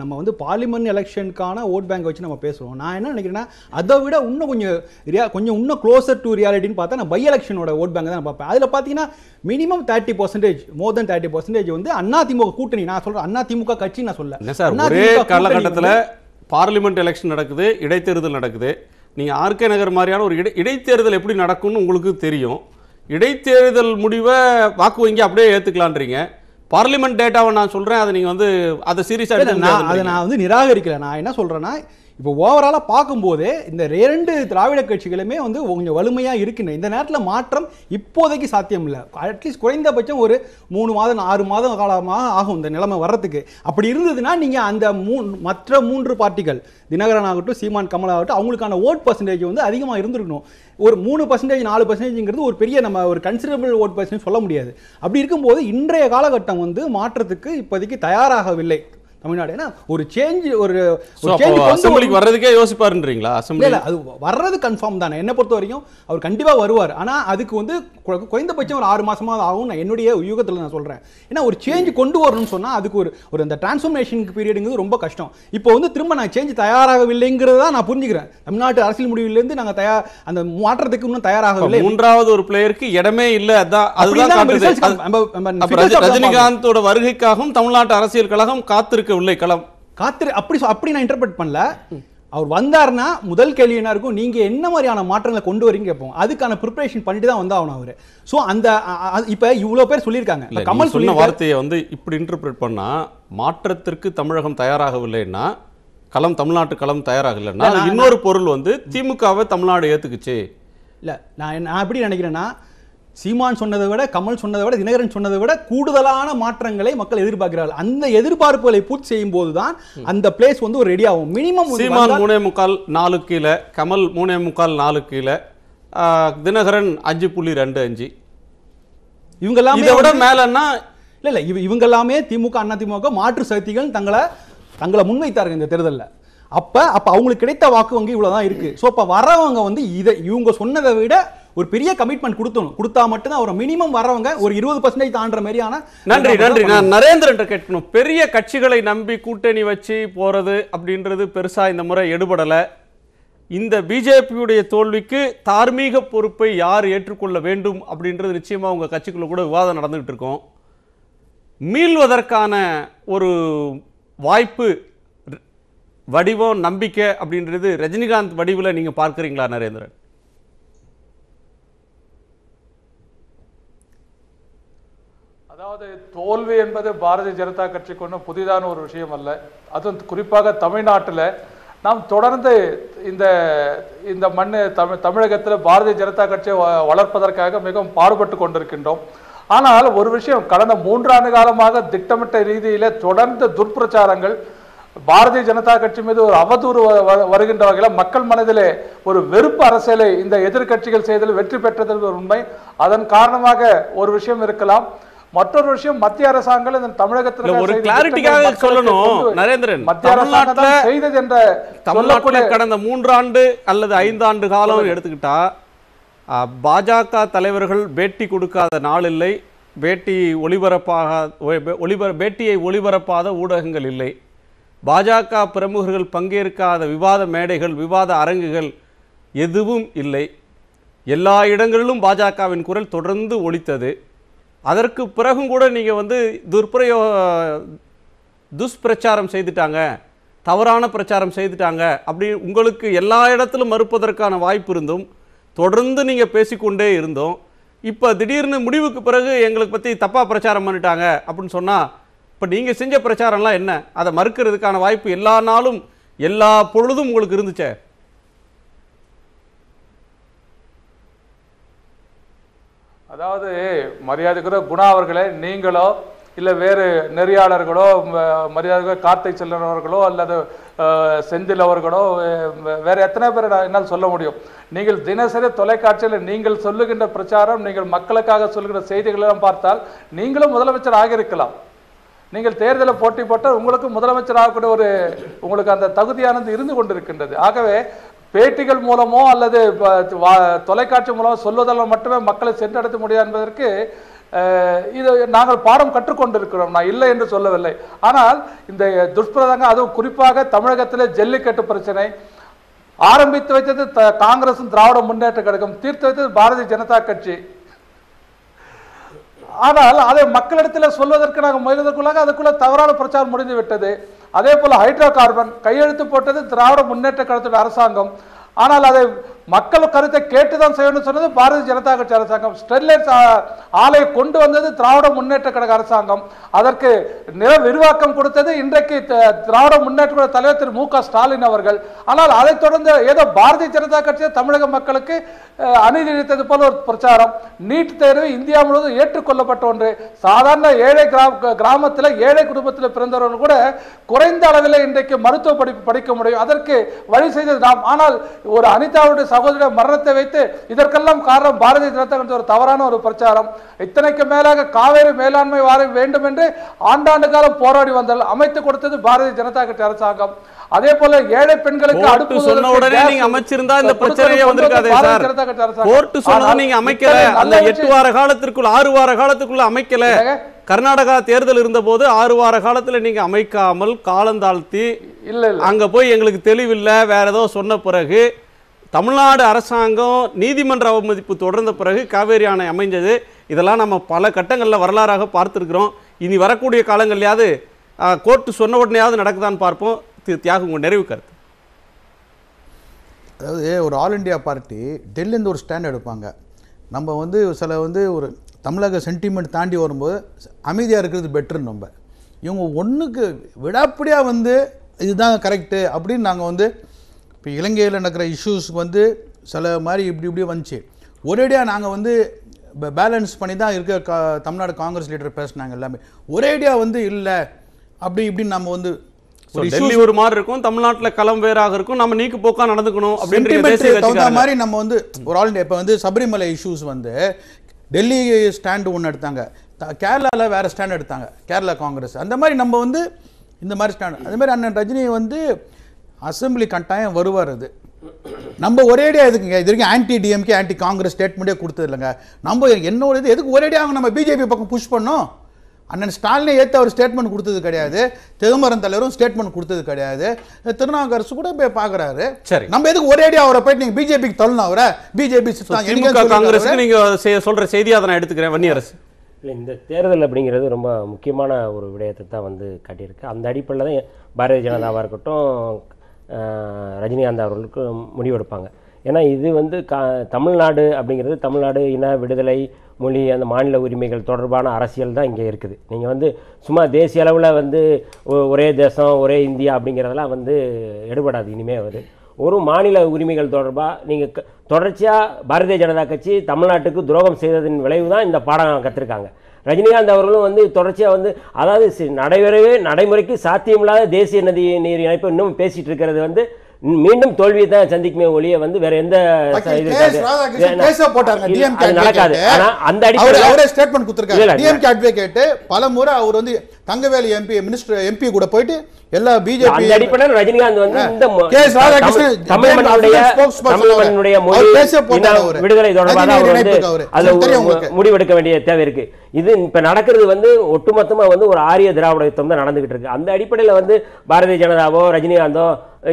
நம்ம வந்து பார்லிமெண்ட் எலெக்ஷனுக்கான ஓட் பேங்க் வச்சு நம்ம பேசுகிறோம் நான் என்ன நினைக்கிறேன்னா அதை விட இன்னும் கொஞ்சம் ரியா கொஞ்சம் இன்னும் க்ளோசர் டு ரியாலிட்டின்னு பார்த்தா நான் பை எலெக்ஷனோட ஓட் பேங்க் தான் பார்ப்பேன் அதில் பார்த்தீங்கன்னா minimum thirty percentage more then thirty percentage வந்து அண்ணா திமுக கூட்டணி நான் சொல்கிறேன் அண்ணா திமுக கட்சி நான் சொல்ல ஒரே காலகட்டத்தில் பார்லிமெண்ட் எலெக்ஷன் நடக்குது இடைத்தேர்தல் நடக்குது நீங்கள் ஆர்கே நகர் மாதிரியான ஒரு இடை இடைத்தேர்தல் எப்படி நடக்கும்னு உங்களுக்கு தெரியும் இடைத்தேர்தல் முடிவை வாக்கு வங்கி அப்படியே ஏற்றுக்கலான்றீங்க பார்லிமெண்ட் டேட்டாவை நான் சொல்கிறேன் அதை நீங்கள் வந்து அதை சீரியஸாக அதை நான் வந்து நிராகரிக்கல நான் என்ன சொல்கிறேன்னா இப்போ ஓவராலாக பார்க்கும்போது இந்த இரண்டு திராவிட கட்சிகளுமே வந்து கொஞ்சம் வலிமையாக இருக்குன்னு இந்த நேரத்தில் மாற்றம் இப்போதைக்கு சாத்தியம் இல்லை அட்லீஸ்ட் குறைந்தபட்சம் ஒரு மூணு மாதம் ஆறு மாதம் காலமாக ஆகும் இந்த நிலைமை வர்றதுக்கு அப்படி இருந்ததுன்னா நீங்கள் அந்த மூ மற்ற மூன்று பார்ட்டிகள் தினகரன் ஆகட்டும் சீமான் கமல் ஆகட்டும் அவங்களுக்கான ஓட் பர்சன்டேஜ் வந்து அதிகமாக இருந்திருக்கணும் ஒரு மூணு பர்சன்டேஜ் நாலு பர்சன்டேஜ்ங்கிறது ஒரு பெரிய நம்ம ஒரு கன்சிடரபிள் ஓட் பர்சன்டேஜ் சொல்ல முடியாது அப்படி இருக்கும்போது இன்றைய காலகட்டம் வந்து மாற்றத்துக்கு இப்போதைக்கு தயாராகவில்லை தமிழ்நாடு ஏன்னா ஒரு சேஞ்ச் ஒரு அசம்பிளிக்கு வர்றதுக்கே யோசிப்பாருன்றீங்களா அசம்பிளி அது வர்றது கன்ஃபார்ம் தானே என்னை பொறுத்த வரைக்கும் அவர் கண்டிப்பாக வருவார் ஆனால் அதுக்கு வந்து குறைந்தபட்சம் ஒரு ஆறு மாசமாக ஆகும் நான் என்னுடைய யூகத்தில் நான் சொல்கிறேன் ஏன்னா ஒரு சேஞ்ச் கொண்டு வரணும்னு சொன்னால் அதுக்கு ஒரு ஒரு அந்த டிரான்ஸ்ஃபர்மேஷனுக்கு பீரியடுங்கிறது ரொம்ப கஷ்டம் இப்போ வந்து திரும்ப நான் சேஞ்ச் தயாராகவில்லைங்கிறத நான் புரிஞ்சுக்கிறேன் தமிழ்நாட்டு அரசியல் முடிவிலேருந்து நாங்கள் தயார் அந்த மாற்றத்துக்கு இன்னும் தயாராகவில்லை மூன்றாவது ஒரு பிளேயருக்கு இடமே இல்லை அதான் அதுதான் ரஜினிகாந்தோட வருகைக்காகவும் தமிழ்நாட்டு அரசியல் கழகம் காத்திருக்க இருக்கு உள்ளே களம் காத்திரு அப்படி அப்படி நான் இன்டர்பிரட் பண்ணல அவர் வந்தார்னா முதல் கேள்வி என்ன இருக்கும் நீங்க என்ன மாதிரியான மாற்றங்களை கொண்டு வரீங்க கேட்போம் அதுக்கான ப்ரிப்பரேஷன் பண்ணிட்டு தான் வந்து ஆகணும் அவர் ஸோ அந்த இப்ப இவ்வளோ பேர் சொல்லியிருக்காங்க கமல் சொன்ன வார்த்தையை வந்து இப்படி இன்டர்பிரட் பண்ணா மாற்றத்திற்கு தமிழகம் தயாராகவில்லைன்னா களம் தமிழ்நாட்டு களம் தயாராகலைன்னா இன்னொரு பொருள் வந்து திமுகவை தமிழ்நாடு ஏத்துக்குச்சு இல்லை நான் நான் எப்படி நினைக்கிறேன்னா சீமான் சொன்னதை விட கமல் சொன்னதை விட தினகரன் சொன்னதை விட கூடுதலான மாற்றங்களை மக்கள் எதிர்பார்க்கிறார்கள் அந்த எதிர்பார்ப்புகளை பூர்த்தி செய்யும் போது தான் அந்த பிளேஸ் வந்து ஒரு ரெடி ஆகும் மினிமம் சீமான் மூணே முக்கால் நாலு கீழே கமல் மூணே முக்கால் நாலு கீழே தினகரன் அஞ்சு புள்ளி ரெண்டு அஞ்சு இவங்கெல்லாம் இதை விட மேலன்னா இல்லை இல்லை இவங்க எல்லாமே திமுக அண்ணா திமுக மாற்று சக்திகள் தங்களை தங்களை முன்வைத்தார்கள் இந்த தேர்தலில் அப்போ அப்போ அவங்களுக்கு கிடைத்த வாக்கு வங்கி இவ்வளோதான் இருக்குது ஸோ அப்போ வரவங்க வந்து இதை இவங்க சொன்னதை விட ஒரு பெரிய கமிட்மெண்ட் கொடுத்தணும் கொடுத்தா மட்டும்தான் அவரை மினிமம் வரவங்க ஒரு இருபது பர்சன்டேஜ் தாண்ட மாதிரியான நன்றி நன்றி நான் நரேந்திரன் கேட்கணும் பெரிய கட்சிகளை நம்பி கூட்டணி வச்சு போகிறது அப்படின்றது பெருசாக இந்த முறை எடுபடலை இந்த பிஜேபியுடைய தோல்விக்கு தார்மீக பொறுப்பை யார் ஏற்றுக்கொள்ள வேண்டும் அப்படின்றது நிச்சயமாக உங்கள் கட்சிக்குள்ளே கூட விவாதம் நடந்துகிட்டு இருக்கோம் மீள்வதற்கான ஒரு வாய்ப்பு வடிவம் நம்பிக்கை அப்படின்றது ரஜினிகாந்த் வடிவில் நீங்கள் பார்க்குறீங்களா நரேந்திரன் அதாவது தோல்வி என்பது பாரதிய ஜனதா கட்சிக்கு ஒன்றும் புதிதான ஒரு விஷயம் அல்ல அதுவும் குறிப்பாக தமிழ்நாட்டில் நாம் தொடர்ந்து இந்த இந்த மண் தமிழ் தமிழகத்தில் பாரதிய ஜனதா கட்சியை வளர்ப்பதற்காக மிகவும் பாடுபட்டு கொண்டிருக்கின்றோம் ஆனால் ஒரு விஷயம் கடந்த மூன்றாண்டு காலமாக திட்டமிட்ட ரீதியில் தொடர்ந்து துர்பிரச்சாரங்கள் பாரதிய ஜனதா கட்சி மீது ஒரு அவதூறு வருகின்ற வகையில் மக்கள் மனதிலே ஒரு வெறுப்பு அரசியலை இந்த எதிர்கட்சிகள் செய்தல் வெற்றி பெற்றதற்கு ஒரு உண்மை அதன் காரணமாக ஒரு விஷயம் இருக்கலாம் மற்றொரு விஷயம் மத்திய அரசாங்கங்கள் இந்த தமிழகத்தில் ஒரு கிளாரிட்டிக்காக சொல்லணும் நரேந்திரன் மத்திய அரசாங்கம் செய்தது என்ற தமிழ்நாட்டில் கடந்த மூன்றாண்டு அல்லது ஐந்தாண்டு காலம் எடுத்துக்கிட்டா பாஜக தலைவர்கள் பேட்டி கொடுக்காத நாள் இல்லை பேட்டி ஒளிபரப்பாக ஒளிபர பேட்டியை ஒளிபரப்பாத ஊடகங்கள் இல்லை பாஜக பிரமுகர்கள் பங்கேற்காத விவாத மேடைகள் விவாத அரங்குகள் எதுவும் இல்லை எல்லா இடங்களிலும் பாஜகவின் குரல் தொடர்ந்து ஒழித்தது அதற்கு பிறகும் கூட நீங்கள் வந்து துர்பிரயோ துஷ்பிரச்சாரம் செய்துட்டாங்க தவறான பிரச்சாரம் செய்துட்டாங்க அப்படி உங்களுக்கு எல்லா இடத்திலும் மறுப்பதற்கான வாய்ப்பு இருந்தும் தொடர்ந்து நீங்கள் பேசிக்கொண்டே இருந்தோம் இப்போ திடீர்னு முடிவுக்கு பிறகு எங்களுக்கு பற்றி தப்பாக பிரச்சாரம் பண்ணிட்டாங்க அப்படின்னு சொன்னால் இப்போ நீங்கள் செஞ்ச பிரச்சாரம்லாம் என்ன அதை மறுக்கிறதுக்கான வாய்ப்பு எல்லா நாளும் எல்லா பொழுதும் உங்களுக்கு இருந்துச்சே அதாவது மரியாதைக்குற குணா அவர்களே நீங்களோ இல்லை வேறு நெறியாளர்களோ மரியாதை கார்த்தை செல்லவர்களோ அல்லது செந்தில் அவர்களோ வேறு எத்தனை பேர் என்னால் சொல்ல முடியும் நீங்கள் தினசரி தொலைக்காட்சியில் நீங்கள் சொல்லுகின்ற பிரச்சாரம் நீங்கள் மக்களுக்காக சொல்லுகின்ற செய்திகளெல்லாம் பார்த்தால் நீங்களும் முதலமைச்சர் ஆகியிருக்கலாம் நீங்கள் தேர்தலில் போட்டி போட்டால் உங்களுக்கு முதலமைச்சர் ஆகக்கூடிய ஒரு உங்களுக்கு அந்த தகுதியானது இருந்து கொண்டிருக்கின்றது ஆகவே பேட்டிகள் மூலமோ அல்லது தொலைக்காட்சி மூலமோ சொல்வதால் மட்டுமே மக்களை சென்றடைத்த முடியாது என்பதற்கு இது நாங்கள் பாடம் கற்றுக்கொண்டிருக்கிறோம் நான் இல்லை என்று சொல்லவில்லை ஆனால் இந்த துஷ்பிரதங்க அதுவும் குறிப்பாக தமிழகத்தில் ஜல்லிக்கட்டு பிரச்சனை ஆரம்பித்து வைத்தது த காங்கிரசும் திராவிட முன்னேற்ற கழகம் தீர்த்து வைத்தது பாரதிய ஜனதா கட்சி ஆனால் அதை மக்களிடத்தில் சொல்வதற்கு நாங்கள் முயல்வதற்குள்ளாக அதுக்குள்ள தவறான பிரச்சாரம் முடிந்து விட்டது அதே போல் ஹைட்ரோ கார்பன் கையெழுத்து போட்டது திராவிட முன்னேற்ற கழகத்தோட அரசாங்கம் ஆனால் அதை மக்கள் கருத்தை கேட்டு தான் செய்யணும்னு சொன்னது பாரதிய ஜனதா கட்சி அரசாங்கம் ஸ்டெர்லைட் ஆலையை கொண்டு வந்தது திராவிட முன்னேற்ற கழக அரசாங்கம் அதற்கு நில விரிவாக்கம் கொடுத்தது இன்றைக்கு திராவிட முன்னேற்ற கழக தலைவர் திரு மு ஸ்டாலின் அவர்கள் ஆனால் அதைத் தொடர்ந்து ஏதோ பாரதிய ஜனதா கட்சி தமிழக மக்களுக்கு அநீதி அளித்தது போல ஒரு பிரச்சாரம் நீட் தேர்வு இந்தியா முழுவதும் ஏற்றுக்கொள்ளப்பட்ட ஒன்று சாதாரண ஏழை கிராமத்தில் ஏழை குடும்பத்தில் பிறந்தவர்கள் கூட குறைந்த அளவில் இன்றைக்கு மருத்துவ படிப்பு படிக்க முடியும் அதற்கு வழி செய்தது நாம் ஆனால் ஒரு அனிதாவுடைய சகோதரிய மரணத்தை வைத்து இதற்கெல்லாம் காரணம் பாரதிய ஜனதா கட்சி ஒரு தவறான ஒரு பிரச்சாரம் இத்தனைக்கு மேலாக காவேரி மேலாண்மை வாரம் வேண்டும் என்று ஆண்டாண்டு காலம் போராடி வந்தால் அமைத்து கொடுத்தது பாரதிய ஜனதா கட்சி அரசாங்கம் அதே போல ஏழை பெண்களுக்கு அடுப்பு சொன்ன உடனே நீங்க அமைச்சிருந்தா இந்த பிரச்சனையே வந்திருக்காதே சார் கோர்ட் சொன்னா நீங்க அமைக்கல அந்த எட்டு வார காலத்திற்குள் ஆறு வார காலத்துக்குள்ள அமைக்கல கர்நாடகா தேர்தல் இருந்த போது ஆறு வார காலத்துல நீங்க அமைக்காமல் காலந்தாழ்த்தி இல்ல அங்க போய் எங்களுக்கு தெளிவில்லை வேற ஏதோ சொன்ன பிறகு தமிழ்நாடு அரசாங்கம் நீதிமன்ற அவமதிப்பு தொடர்ந்த பிறகு காவேரி ஆணை அமைஞ்சது இதெல்லாம் நம்ம பல கட்டங்களில் வரலாறாக பார்த்துருக்குறோம் இனி வரக்கூடிய காலங்கள்லையாவது கோர்ட்டு சொன்ன உடனேயாவது நடக்குதான்னு பார்ப்போம் தியாகம் உங்கள் நிறைவு கருத்து அதாவது ஒரு ஆல் இண்டியா பார்ட்டி டெல்லிருந்து ஒரு ஸ்டாண்ட் எடுப்பாங்க நம்ம வந்து சில வந்து ஒரு தமிழக சென்டிமெண்ட் தாண்டி வரும்போது அமைதியாக இருக்கிறது பெட்டர்னு நம்ம இவங்க ஒன்றுக்கு விடாப்படியாக வந்து இதுதான் கரெக்டு அப்படின்னு நாங்கள் வந்து இப்போ இலங்கையில் நடக்கிற இஷ்யூஸ்க்கு வந்து சில மாதிரி இப்படி இப்படி வந்துச்சு ஒரேடியாக நாங்கள் வந்து பேலன்ஸ் பண்ணி தான் இருக்க கா தமிழ்நாடு காங்கிரஸ் லீடர் பேசினாங்க எல்லாமே ஒரேடியாக வந்து இல்லை அப்படி இப்படின்னு நம்ம வந்து டெல்லி ஒரு மாதிரி இருக்கும் தமிழ்நாட்டில் களம் வேறாக இருக்கும் நம்ம நீக்கு போக்காக நடந்துக்கணும் அப்படின்ட்டு தகுந்த மாதிரி நம்ம வந்து ஒரு ஆல் இப்போ வந்து சபரிமலை இஷ்யூஸ் வந்து டெல்லி ஸ்டாண்டு ஒன்று எடுத்தாங்க கேரளாவில் வேறு ஸ்டாண்ட் எடுத்தாங்க கேரளா காங்கிரஸ் அந்த மாதிரி நம்ம வந்து இந்த மாதிரி ஸ்டாண்ட் அதே மாதிரி அண்ணன் ரஜினி வந்து அசம்பிளி கட்டாயம் வருவார் அது நம்ம ஒரேடியாக எதுக்குங்க இது வரைக்கும் ஆன்டி டிஎம்கே ஆன்டி காங்கிரஸ் ஸ்டேட்மெண்ட்டே கொடுத்தது இல்லைங்க நம்ம என்னோட இது எதுக்கு ஒரேடியாக நம்ம பிஜேபி பக்கம் புஷ் பண்ணோம் அண்ணன் ஸ்டாலினை ஏற்று அவர் ஸ்டேட்மெண்ட் கொடுத்தது கிடையாது திருமரன் தலைவரும் ஸ்டேட்மெண்ட் கொடுத்தது கிடையாது திருநாங்கரசு கூட போய் பார்க்குறாரு சரி நம்ம எதுக்கு ஒரேடியாக அவரை போயிட்டு நீங்கள் பிஜேபிக்கு தள்ளணும் அவரை பிஜேபி காங்கிரஸ் நீங்கள் சொல்கிற செய்தியாக நான் எடுத்துக்கிறேன் அரசு இல்லை இந்த தேர்தல் அப்படிங்கிறது ரொம்ப முக்கியமான ஒரு விடயத்தை தான் வந்து காட்டியிருக்கு அந்த அடிப்படையில் தான் பாரதிய ஜனதாவாக இருக்கட்டும் ரஜினிகாந்த் அவர்களுக்கு முடிவெடுப்பாங்க ஏன்னா இது வந்து கா தமிழ்நாடு அப்படிங்கிறது தமிழ்நாடு இன விடுதலை மொழி அந்த மாநில உரிமைகள் தொடர்பான அரசியல் தான் இங்கே இருக்குது நீங்கள் வந்து சும்மா தேசிய அளவில் வந்து ஒரே தேசம் ஒரே இந்தியா அப்படிங்கிறதெல்லாம் வந்து எடுபடாது இனிமேல் அவர் ஒரு மாநில உரிமைகள் தொடர்பாக நீங்கள் தொடர்ச்சியாக பாரதிய ஜனதா கட்சி தமிழ்நாட்டுக்கு துரோகம் செய்ததன் விளைவு தான் இந்த பாடம் கற்றுருக்காங்க ரஜினிகாந்த் அவர்களும் வந்து தொடர்ச்சியாக வந்து அதாவது நடைபெறவே நடைமுறைக்கு சாத்தியமில்லாத தேசிய நதி நீர் இணைப்பு இன்னும் பேசிட்டு இருக்கிறது வந்து மீண்டும் தோல்வியை தான் சந்திக்குமே ஒளிய வந்து வேற எந்த நடக்காது அந்த அடிப்படையில் அவரே ஸ்டேட்மெண்ட் பல முறை அவர் வந்து தங்கவேலி எம்பி மினிஸ்டர் எம்பி கூட போயிட்டு எல்லா பிஜேபி ரஜினிகாந்த் முடிவெடுக்க வேண்டிய தேவை இருக்கு இது இப்ப நடக்கிறது வந்து ஒட்டுமொத்தமா வந்து ஒரு ஆரிய திராவிட தான் நடந்துகிட்டு இருக்கு அந்த அடிப்படையில வந்து பாரதிய ஜனதாவோ ரஜினிகாந்தோ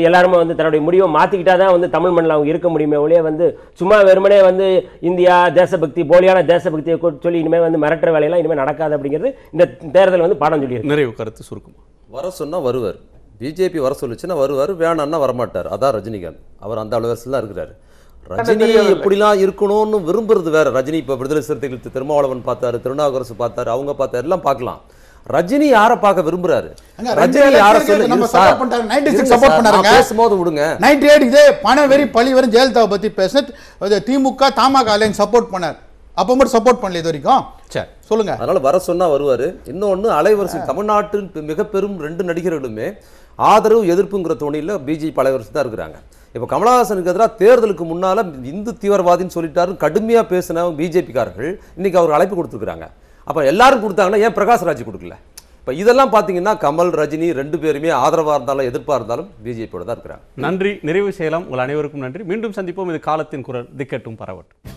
எல்லாருமே வந்து தன்னுடைய முடிவை மாத்திக்கிட்டாதான் வந்து தமிழ் மண்ணில் அவங்க இருக்க முடியுமே ஒழிய வந்து சும்மா வெறுமனே வந்து இந்தியா தேசபக்தி போலியான தேசபக்தியை சொல்லி இனிமே வந்து மிரட்டுற வேலையெல்லாம் இனிமே நடக்காது அப்படிங்கிறது இந்த தேர்தல் வந்து பாடம் சொல்லியிருக்கு நிறைவு கருத்து சுருக்கமாக வர சொன்னால் வருவார் பிஜேபி வர சொல்லுச்சுன்னா வருவார் வேணான்னா வரமாட்டார் அதான் ரஜினிகாந்த் அவர் அந்த அளவரசில் தான் இருக்கிறார் ரஜினி எப்படிலாம் இருக்கணும்னு விரும்புறது வேற ரஜினி இப்போ விடுதலை சிறுத்தைகள் திருமாவளவன் பார்த்தாரு திருநாகரசு பார்த்தாரு அவங்க பார்த்தாரு எல்லாம் பார்க்கலாம் ரஜினி யார பார்க்க விரும்புறாரு ரஜினி யார சொல்லு நம்ம சப்போர்ட் சொல்லி பேசும்போது விடுங்க நைன்டி எயிட் இதே பண வெறி பழி வரும் ஜெயலலிதாவை பத்தி பேசின திமுக தாமாக அலைன் சப்போர்ட் பண்ணார் அப்போ மட்டும் சப்போர்ட் பண்ணல இது வரைக்கும் சரி சொல்லுங்க அதனால வர சொன்னா வருவாரு இன்னொன்னு அலைவரிசை தமிழ்நாட்டின் மிக பெரும் ரெண்டு நடிகர்களுமே ஆதரவு எதிர்ப்புங்கிற துணையில் பிஜேபி பல வருஷம் தான் இருக்கிறாங்க இப்போ கமலஹாசனுக்கு எதிராக தேர்தலுக்கு முன்னால் இந்து தீவிரவாதின்னு சொல்லிட்டாரு கடுமையாக பேசினவங்க பிஜேபிக்காரர்கள் இன்னைக்கு அவர் அழைப்பு கொடுத்துருக்குறாங்க அப்போ எல்லாரும் கொடுத்தாங்கன்னா ஏன் பிரகாஷ் ராஜ் கொடுக்கல இப்போ இதெல்லாம் பார்த்தீங்கன்னா கமல் ரஜினி ரெண்டு பேருமே ஆதரவாக இருந்தாலும் எதிர்ப்பாக இருந்தாலும் பிஜேபியோட தான் இருக்கிறாங்க நன்றி நிறைவு செய்யலாம் உங்கள் அனைவருக்கும் நன்றி மீண்டும் சந்திப்போம் இது காலத்தின் குரல் திக்கட்டும் பரவட்டும்